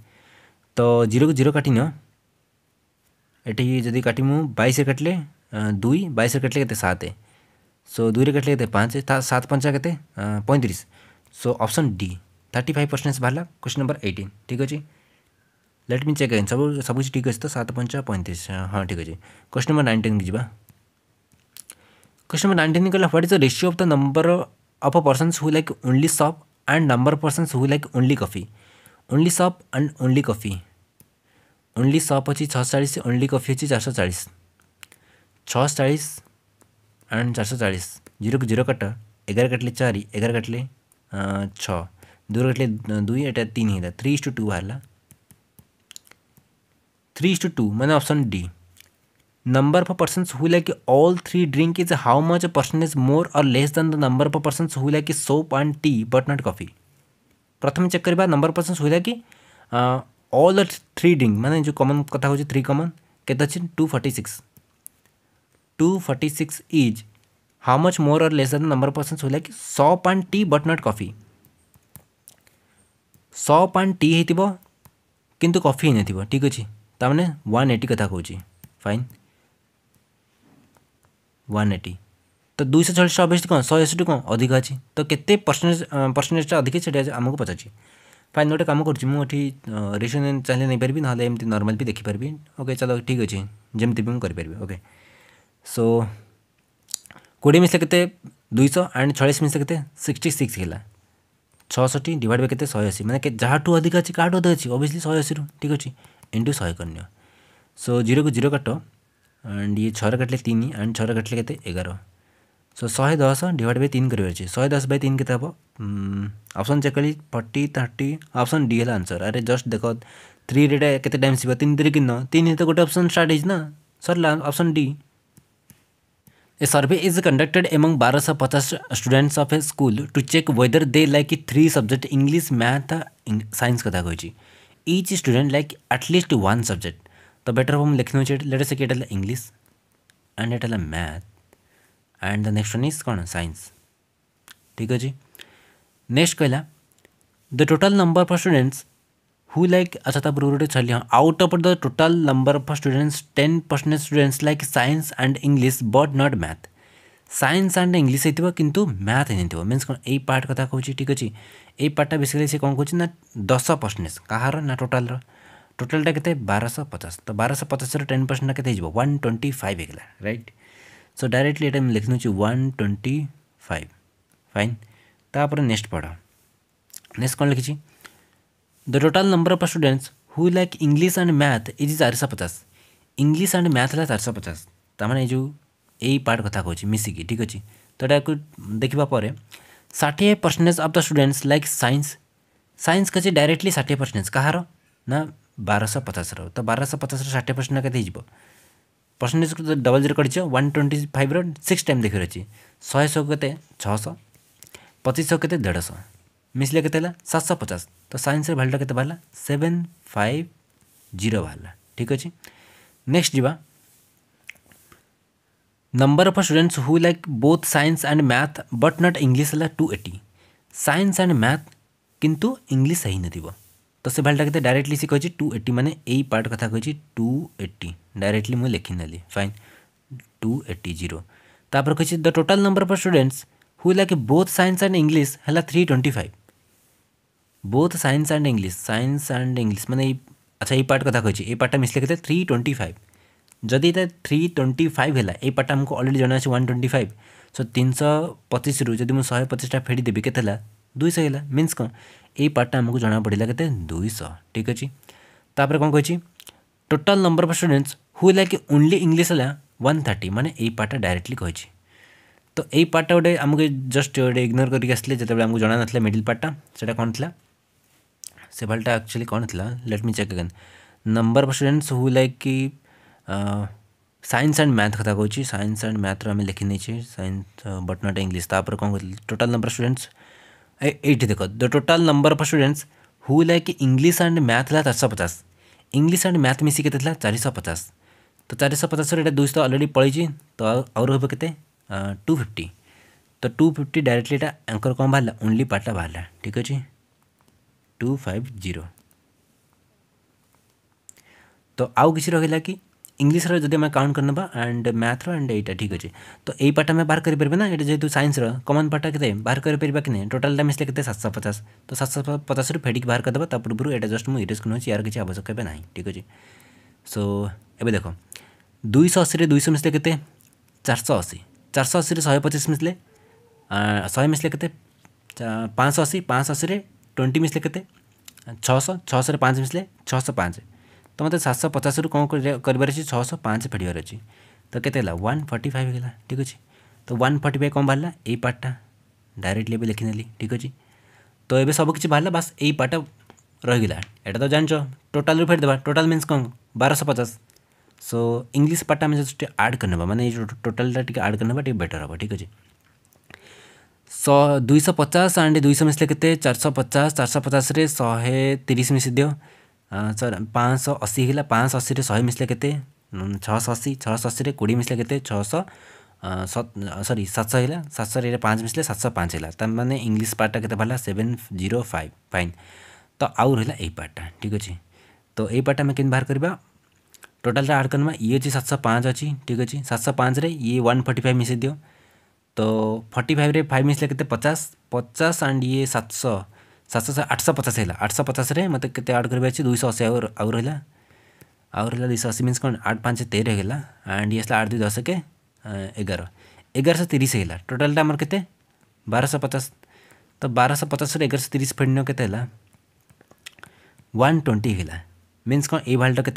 तो जीरो को जीरो काटिन ये जदि काटमु बैश काटिले दुई बैश काटिले के सात सो दुई काटिले के पाँच सात पंचा के पैंतीस so option D thirty five percent बाहर क्वेश्चन नंबर एट्टन ठीक अच्छे लेट मी चेक सब सब ठीक अच्छे तो सात पंचा पैंतीस हाँ ठीक अच्छे क्वेश्चन नंबर नाइनटीन जी Question number 19 Nicola, what is the ratio of the number of a persons who like only soap and number of persons who like only coffee? Only soap and only coffee. Only soap अच्छी छचाश only coffee अच्छी चार सौ चालीस छचाश and चार सौ चालीस zero को zero काट एगार काटले चार एगार काटले छ दूर काटले दुई एटा तीन होता थ्री इस टू टू बाहर थ्री इस टू टू मैंने option D number of person who like all three drink is how much person is more और less than the number of person who like soap and tea but not coffee प्रथम check करवा number of persons who like all three drink मैंने जो common कथा हूँ three common के two forty six two forty six is how much more और less than the number person persons who like soap and tea but not coffee soap and tea हो कितु coffee ही नहीं थी ठीक अच्छे तमें वन एटी कथा कौन फाइन ୱାନ୍ ଏଇଟି ତ ଦୁଇଶହ ଚାଳିଶଟା ଅବଭିୟସ୍ଲି କ'ଣ ଶହେ ଅଶୀଠୁ କ'ଣ ଅଧିକ ଅଛି ତ କେତେ ପରସେଣ୍ଟେଜ୍ ପରସେଣ୍ଟେଜଟା ଅଧିକ ସେଇଟା ଆମକୁ ପଚାରୁଛି ଫାଇନ୍ ଗୋଟେ କାମ କରୁଛି ମୁଁ ଏଠି ରେଜିଷ୍ଟ୍ରେସନ୍ ଚାହିଁଲେ ନେଇପାରିବି ନହେଲେ ଏମିତି ନର୍ମାଲ୍ ବି ଦେଖିପାରିବି ଓକେ ଚାଲ ଠିକ୍ ଅଛି ଯେମିତି ବି ମୁଁ କରିପାରିବି ଓକେ ସୋ କୋଡ଼ିଏ ମିଶା କେତେ ଦୁଇଶହ ଆଣ୍ଡ ଛୟାଳିଶ ମିଶା କେତେ ସିକ୍ସଟି ସିକ୍ସ ହେଲା ଛଅଷଠି ଡିଭାଇଡ଼ ବାଇ କେତେ ଶହେ ଅଶୀ ମାନେ ଯାହାଠୁ ଅଧିକ ଅଛି କାହାଠୁ ଅଧିକ ଅଛି ଅଭିୟସ୍ଲି ଶହେ ଅଶୀରୁ ଠିକ୍ ଅଛି ଇଣ୍ଟୁ ଶହେ କରିନିଅ ସୋ ଜିରୋକୁ ଜିରୋ କାଟ एंड ये छः काटले तीन एंड छः काटले के एगार सो शहे दस डिवाइड बै तीन कर शहे दस बै तीन के ऑप्शन चेक कली फर्टी थर्टी ऑप्शन डी है आंसर अरे जस्ट देख थ्री रे के टाइम जीव तीन तीन किन तीन तो गोटे ऑप्शन स्टार्ट होना सरला option D A survey is conducted among 1250 students of a school to check whether they like three subject English, math, science কথা কইছি Each student like at least one subject. तो बेटर वो हम लिखने चाहिए letter से है इंग्लिश एंड एट math and the next one is कौन साइंस ठीक है जी नेक्स्ट कहला the total number of students who like अच्छा तब रोटे चलिए out of the total number of students ten percent students like science and English but not math science and English है कि मैथ ही थी मीनस कौन यार्ट पार्ट कथ कह ठीक अच्छे ये पार्टा बेसिकली सी कौन कह दस परसेंटेज कहार ना टोटाल टोटालटा के बारश पचास तो बारश पचास टेन परसेंट के वन ट्वेंटी फाइव होगा रईट सो डायरेक्टली ये लिखने वन ट्वेंटी फाइव फाइन तापर नेक्स्ट पढ़ नेक्स्ट कौन लिखी the total number of students who like English and math is चार शह पचास इंग्लीश आंड मैथ है चार शौ पचास तमें जो यही पार्ट कथा कौन मिसिकी ठीक अच्छे तो यह देखा पर षाठी percentage of the students like science science कह डायरेक्टली षाठी परसेंटेज कहार ना बारश तो तो पचास तो बारश पचास षाठी परसेंट के परसेंटेज को डबल जीरो कड़ी वन ट्वेंटी फाइव रिक्स टाइम देखे रही शहे शह के छःश पचीस के देश मिसले के सात शौ पचास तो सैन्स भैल्यूटा के बाहर सेवेन फाइव जीरो बाहर ठीक अच्छे नेक्स्ट जी number of students who like both science and math but not English है two eighty science and math कितु इंग्लीश है তো সে ভ্যালুটা কেতে ডাইরেক্টলি সে কে টু এইটি মানে এই পার্ট কথা কে টু এইটি ডাইরেক্টলি মু লিখিনেলি ফাইন টু এইটি জিরো তাপরে কে the total number of students who like both science and English হল three twenty five both science and English science and English মানে এই আচ্ছা এই পার্ট কথা কইছি এই পার্টটা মিশলে কেতে থ্রি টোয়েন্টি ফাইভ যদি এটা থ্রি টোয়েন্টি ফাইভ হল এই পার্টটা আমাকে অলরেডি জনা আছে ওয়ান টোয়েন্টি ফাইভ সো তিনশো পঁচিশ রু যদি মু শহে পঁচিশটা ফেড়ি দেবি কেতে दुईश है मीनस कौन यही पार्टा आमको जाना पड़ेगा कैसे दुईश ठीक अच्छे तापर कौन कही total number of students who कि ओनली इंग्लीश है वन थर्टी मानने यही पार्टा डायरेक्टली कही तो यही पार्टा गोटे आमको जस्ट गोटे इग्नोर करके आसते जो आमको जाना ना मिडिल पार्टा से कौन थी से भाटा एक्चुअली कौन थी let me check again number of students who कि सैंस एंड मैथ कथ कह सैंस एंड मैथ्रे लिखी नहीं चे बट नट इंग्लीश तापर कौन टोटल नंबर अफ स्टूडेंट्स एट देखो the total number of students who like English and मैथला चारशे पचास इंग्लीश एंड मैथ मिसी के चारश पचास तो चारश पचास दुई तो अलरेडी पड़ी तो और रोक के टू फिफ्टी तो टू फिफ्टी डायरेक्टली एटा आंकर कौन बाहर ओनली पार्टा बाहर ठीक अच्छे टू फाइव जीरो तो आउ किसी रहा कि ইংলিশর যদি আমি কাউন্ট করে নেবা আন্ড ম্যাথ্র আন্ড এইটা ঠিক আছে তো এই পার্ট আমি বাহার করে না এটা যেহেতু সাইন্সর কমন পার্ট কেতে বাহার করে কি না টোটালটা মিশলে কেতে সাতশো পচাশ তো সাতশো পচাশরু ফেডিকি বাহার করে দেবা তা পূর্বর এটা জস্ট মু ইরেজ করে নেছি ইয়ার কিছু আবশ্যক এবে না ঠিক আছে সো এবে দেখ দুইশ অশীরে দুইশো মিশলে কেতে চারশো অশী চারশো অশীরে শহে পঁচিশ মিশলে শহে মিশলে কেতে পাঁচশো অশী পাঁচশো অশীরে টোয়েন্টি মিশলে কেতে ছশো ছশোরে পাঁচ মিশলে ছশো পাঁচ तो मतलब सात सौ पचास रू कौन कर छः सौ पाँच फेड़बार अच्छी तो कैसे वन फर्टी फाइव होगा ठीक अच्छे तो वन फर्टी फाइव कौन बाहर ये पार्टा डायरेक्टली भी नी ठीक अच्छे तो ये सब सबकि बाहर बास ये पार्टा रहीगला एटा तो जान टोटाल फेड़देव टोटाल मीन कौन बारश पचास सो इंग्लीश पार्टा आम जस्ट आड कर मैंने टोटाल आड कर बेटर हम ठीक अच्छे सो दुई पचास आंड दुई मिसले के चार सौ पचास चार शौ पचास शहे तीस मिस दि ପାଞ୍ଚଶହ ଅଶୀ ହେଲା ପାଞ୍ଚଶହ ଅଶୀରେ ଶହେ ମିଶିଲେ କେତେ ଛଅଶହ ଅଶୀ ଛଅଶହ ଅଶୀରେ କୋଡ଼ିଏ ମିଶିଲେ କେତେ ଛଅଶହ ସରି ସାତଶହ ହେଲା ସାତଶହରେ ପାଞ୍ଚ ମିଶିଲେ ସାତଶହ ପାଞ୍ଚ ହେଲା ତାମାନେ ଇଂଲିଶ ପାର୍ଟଟା କେତେ ବାହାରିଲା ସେଭେନ୍ ଜିରୋ ଫାଇଭ୍ ଫାଇନ୍ ତ ଆଉ ରହିଲା ଏଇ ପାର୍ଟଟା ଠିକ୍ ଅଛି ତ ଏଇ ପାର୍ଟଟା ଆମେ କେମିତି ବାହାର କରିବା ଟୋଟାଲଟା ଆଡ଼ କରିବା ଇଏ ଅଛି ସାତଶହ ପାଞ୍ଚ ଅଛି ଠିକ୍ ଅଛି ସାତଶହ ପାଞ୍ଚରେ ଇଏ ୱାନ୍ ଫର୍ଟି ଫାଇଭ୍ ମିଶାଇ ଦିଅ ତ ଫର୍ଟି ଫାଇଭ୍ରେ ଫାଇଭ୍ ମିଶିଲେ କେତେ ପଚାଶ ପଚାଶ ଆଣ୍ଡ ଇଏ ସାତଶହ सतश आठश पचास है आठश पचास मत केड कर दुई अशी आवर आवर है आवर दुई अशी मीनस कौन आठ पाँच तेरह होगा एंड ये आठ दुई दस के एगार एगारश तीस है टोटालटा आम के बारश पचास तो बारश पचास एगारश तीस फेड न के ट्वेंटी होगा मीनस कौन ये भाल्ट के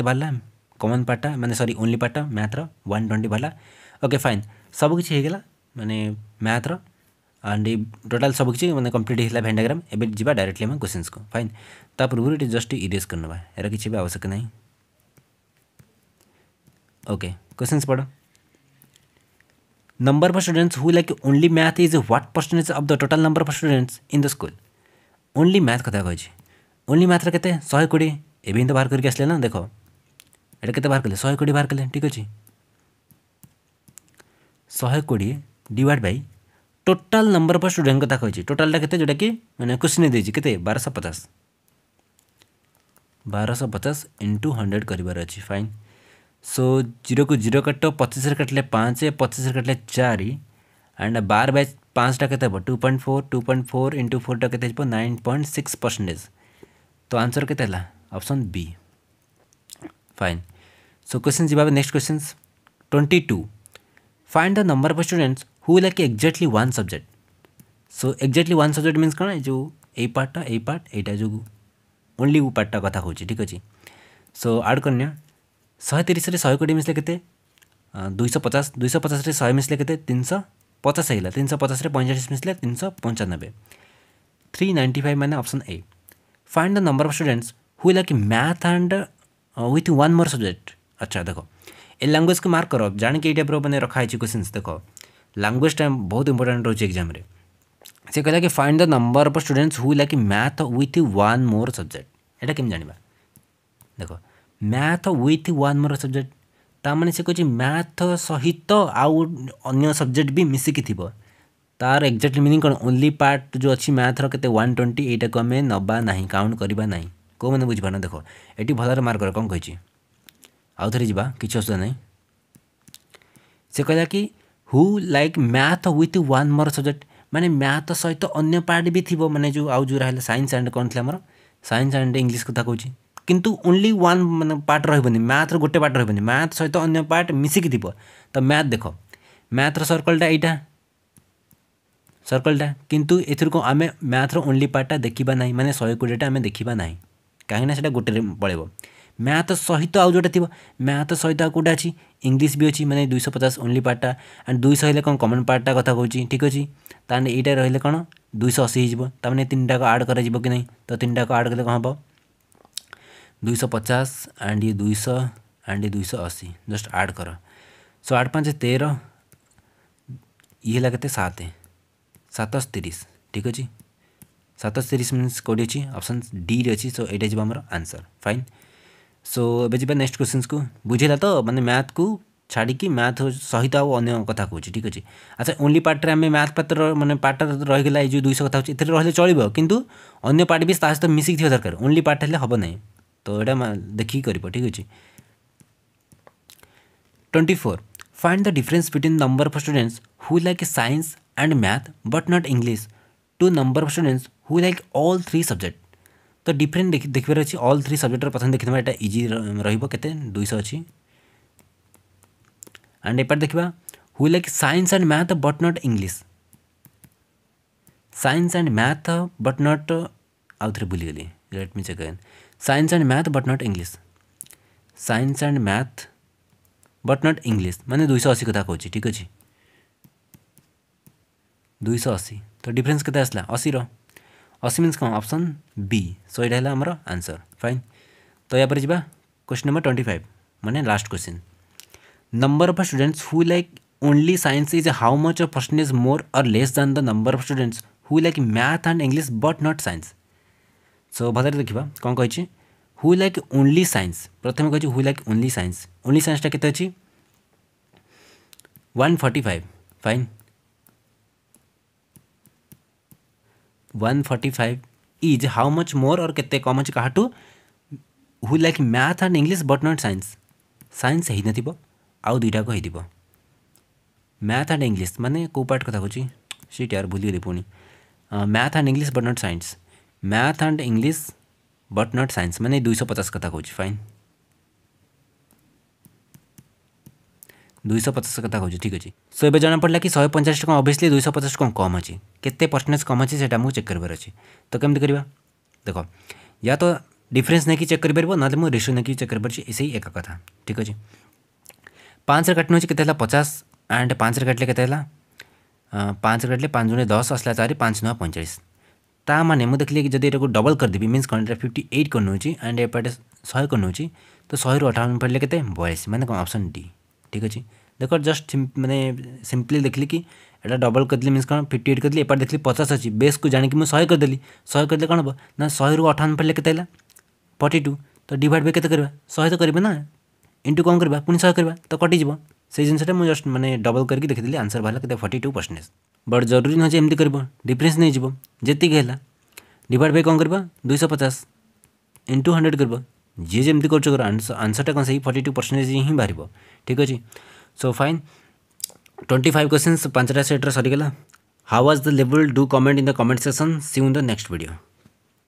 कमन पार्टा मैंने सरी ओनली पार्टा मैथ्र वन ट्वेंटी भाला ओके फाइन सबकि मैंने मैथ्र ଆଣ୍ଡ ଟୋଟାଲ୍ ସବୁ କିଛି कम्प्लीट କମ୍ପ୍ଲିଟ୍ ହେଇଥିଲା ଭେନ୍ ଡାଗ୍ରାମ୍ ଏବେ ଯିବା ଡାଇରେକ୍ଟଲି ଆମେ କୋଶ୍ଚିନ୍ସକୁ ଫାଇନ୍ ତା ପୂର୍ବରୁ ଏଠି ଜଷ୍ଟ ଇରେଜ୍ କରିନେବା ଏହାର କିଛି ବି ଆବଶ୍ୟକ ନାହିଁ ओके क्वेश्चंस पढ़ number for students who like only math is what percentage of the total number for students in the school only math कथा कहे ओनली मैथ्र के शहे कोड़े एवं तो बाहर करके आसले ना देख ये के बाहर कले शहे कोड़े बाहर कले ठीक अच्छे शहे कोड़े divide by total number of student कथा कहे टोटालटा के जोटा कि मैंने क्वेश्चन देती के बारश पचास बारश पचास इंटू हंड्रेड कर फाइन सो जीरो को जीरो काट पचीस काटिले पाँच पचिश काटले चार एंड बार बाय पाँचटा के two point four two point four into four time के नाइन पॉइंट सिक्स परसेंटेज तो आंसर के option B fine so question जी next question twenty two find the number of students who like exactly one subject so exactly one subject minus कौन जो ये part ये part एटा जो only वो पार्टा कथा हूँ ठीक अच्छे सो आड करने शहे तीस शहे कोड़े मिसले के दुईश पचास दुई पचास शहे मिसले के पचास होगा तीन सौ पचास पैंचाश मिसले तीन सौ पंचानबे थ्री नाइंटी फाइव मैंने option A find the number of students who like math and with one more subject अच्छा देखो ए ଲାଙ୍ଗୁଏଜ୍ କୁ ମାର୍କ କର ଜାଣିକି ଏଇ ଟାଇପ୍ର ମାନେ ରଖାହେଇଛି କ୍ୱେଶ୍ଚିନ୍ସ ଦେଖ ଲାଙ୍ଗୁଏଜ୍ଟା ବହୁତ ଇମ୍ପୋର୍ଟାଣ୍ଟ ରହୁଛି ଏକ୍ଜାମ୍ରେ ସେ କହିଲା କି find the number of students who like math with one more subject ଏଇଟା କେମିତି ଜାଣିବା ଦେଖ math with one more subject ତା ମାନେ ସେ କହୁଛି ମ୍ୟାଥ ସହିତ ଆଉ ଅନ୍ୟ ସବଜେକ୍ଟ ବି ମିଶିକି ଥିବ ତା'ର ଏକ୍ଜାକ୍ଟଲି ମିନିଂ କ'ଣ ଓନ୍ଲି ପାର୍ଟ ଯେଉଁ ଅଛି ମ୍ୟାଥର କେତେ ୱାନ୍ ଟ୍ୱେଣ୍ଟି ଏଇଟାକୁ ଆମେ ନେବା ନାହିଁ କାଉଣ୍ଟ କରିବା ନାହିଁ କେଉଁମାନେ ବୁଝିପାରୁନ ଦେଖ ଏଠି ଭଲରେ ମାର୍କ କର କ'ଣ କହିଛି ଆଉଥରେ ଯିବା କିଛି ଅସୁବିଧା ନାହିଁ ସେ କହିଲା କି who like math with one more subject ମାନେ ମ୍ୟାଥ୍ ସହିତ ଅନ୍ୟ ପାର୍ଟ ବି ଥିବ ମାନେ ଯେଉଁ ଆଉ ଯେଉଁ ରହିଲା ସାଇନ୍ସ ଆଣ୍ଡ କ'ଣ ଥିଲା ଆମର ସାଇନ୍ସ ଆଣ୍ଡ ଇଂଲିଶ କଥା କହୁଛି କିନ୍ତୁ ଓନ୍ଲି ୱାନ୍ ମାନେ ପାର୍ଟ ରହିବନି ମ୍ୟାଥ୍ର ଗୋଟେ ପାର୍ଟ ରହିବନି ମ୍ୟାଥ୍ ସହିତ ଅନ୍ୟ ପାର୍ଟ ମିଶିକି ଥିବ ତ ମ୍ୟାଥ୍ ଦେଖ ମ୍ୟାଥ୍ର ସର୍କଲ୍ଟା ଏଇଟା ସର୍କଲ୍ଟା କିନ୍ତୁ ଏଥିରୁ କ'ଣ ଆମେ ମ୍ୟାଥ୍ର ଓନ୍ଲି ପାର୍ଟଟା ଦେଖିବା ନାହିଁ ମାନେ ଶହେ କୋଡ଼ିଏଟା ଆମେ ଦେଖିବା ନାହିଁ କାହିଁକିନା ସେଇଟା ଗୋଟେରେ ପଳେଇବ ମ୍ୟାଥ୍ ସହିତ ଆଉ ଯେଉଁଟା ଥିବ ମ୍ୟାଥ୍ ସହିତ ଆଉ କେଉଁଟା ଅଛି ଇଂଲିଶ ବି ଅଛି ମାନେ ଦୁଇଶହ ପଚାଶ ଓନ୍ଲି ପାର୍ଟଟା ଆଣ୍ଡ ଦୁଇଶହ ହେଲେ କ'ଣ କମନ୍ ପାର୍ଟଟା କଥା କହୁଛି ଠିକ୍ ଅଛି ତାହେଲେ ଏଇଟା ରହିଲେ କ'ଣ ଦୁଇଶହ ଅଶୀ ହେଇଯିବ ତା'ମାନେ ତିନିଟାକୁ ଆଡ଼୍ କରାଯିବ କି ନାହିଁ ତ ତିନିଟାକୁ ଆଡ଼୍ କଲେ କ'ଣ ହେବ ଦୁଇଶହ ପଚାଶ ଆଣ୍ଡ ଇଏ ଦୁଇଶହ ଆଣ୍ଡ ଇଏ ଦୁଇଶହ ଅଶୀ ଜଷ୍ଟ ଆଡ଼୍ କର ସୋ ଆଠ ପାଞ୍ଚ ତେର ଇଏ ହେଲା କେତେ ସାତ ସାତଶହ ତିରିଶ ଠିକ୍ ଅଛି ସାତଶହ ତିରିଶ ମିନ୍ସ କେଉଁଠି ଅଛି ଅପସନ୍ ଡିରେ ଅଛି ସୋ ଏଇଟା ଯିବ ଆମର ଆନ୍ସର୍ ଫାଇନ୍ सो ए जा नेक्स्ट क्वेश्चन को बुझेगा तो मानते मैथ को छाड़ी मैथ सहित आज कथा कह ठीक अच्छे अच्छा ओनली पार्ट में मैथ पार्ट मैंने पार्ट रही है ये दुईश कथ हो रही चलो कितु अगर पार्ट भी सहित मिसिक थी दरकार ओनली पार्ट हेल्ले हम ना तो यहाँ देख कर ठीक अच्छे twenty four find the difference between number of students who like science and math but not English to number of students who like all three subject तो डिफरेन्ट देखे अल थ्री सब्जेक्ट प्रथम देखा यहाँ इजी रही है दुईश अच्छी and एपटे देखा हुई like science and math but not English science and math but not आउ थे भूलीगली let me check again science and math but not English science and math but not English मैंने दुई अशी कथा कह ठीक अच्छे दुईश अशी तो डिफरेन्स के अशीर असी मिन्स कौन अप्सन बी ସୋ ଏଇଟା ହେଲା ଆମର ଆନ୍ସର ଫାଇନ୍ ତ ୟାପରେ क्वेश्चन नंबर ट्वेंटी फाइव मैंने last question number of students who like only science is how much of percentage more और less than the number of students who like math and English but not science so भाषा देखा कौन कही who like only science प्रथम कही who like only science only सैंसटा के one forty five fine one forty five is how much more और केते कम अच्छे କାହାଠୁ who like math and English but not science science ହେଇନଥିବ ଆଉ ଦୁଇଟାକୁ ହେଇଥିବ ମ୍ୟାଥ୍ ଆଣ୍ଡ ଇଂଲିଶ ମାନେ କେଉଁ ପାର୍ଟ କଥା କହୁଛି ସେଇଟା ଆର ଭୁଲିଗଲି ପୁଣି math and English but not science math and English but not science ମାନେ ଦୁଇଶହ ପଚାଶ କଥା କହୁଛି ଫାଇନ୍ दुई पचास कथा कहूँ ठीक अच्छे सो ए जना पड़ा कि शहे पचास टाँग अभीयसली दुई पचास टाँग कम अच्छे केसेंटेज कम अच्छे से चेक करार अच्छे तो कमी करवा देख या तो डिफरेन्स नहीं चेक कर ना मुझे रेसियो नहीं कि चेक करसे ही एक कथ ठीक अच्छे पाँच काटने के पचास एंड पाँच काटले के पाँच काटले पाँच जुड़े दस आसला चार पाँच नौ पैंचाश ता मैंने मुझे देखिए जब इको डबल करदेवि मीन कौन फिफ्टी एट करना नौ एंड एपटे शहे कर नौ तो शहे अठावन पड़े के बयास मैंने कौन अप्सन डी ठीक अच्छे देख जस्ट मैंने सीम्पली देखली कि यहाँ डबल करदेली मीनस कौन फिफ्टी एट कर दिली करदेली देख ली पचास अच्छी बेस को जाने मुझे शहे करदे शहे करदे कौन हे ना शहे रू अठावन फैल के फर्टी टू तो डिड बे शहे तो करेंगे ना इंटू कौन करवा पुणी शहे करवा तो कटिज से जिनसा मुझे जस्ट मैंने डबल करके देखे आंसर बाहर कितना फर्टी टू परसेंटेज बट जरूरी नुचे एमती कर डिफरेन्स नहीं जब जैक है डिड बाय कौन कर दुईश पचास इंटू हंड्रेड कर जी जमी कर आंसर टाइम कौन सही फर्टी टू परसेंटेज ही बाहर ठीक अच्छे so fine twenty five question पांचटा सेट्र सरीगला how was the level do comment in the comment section see in the next video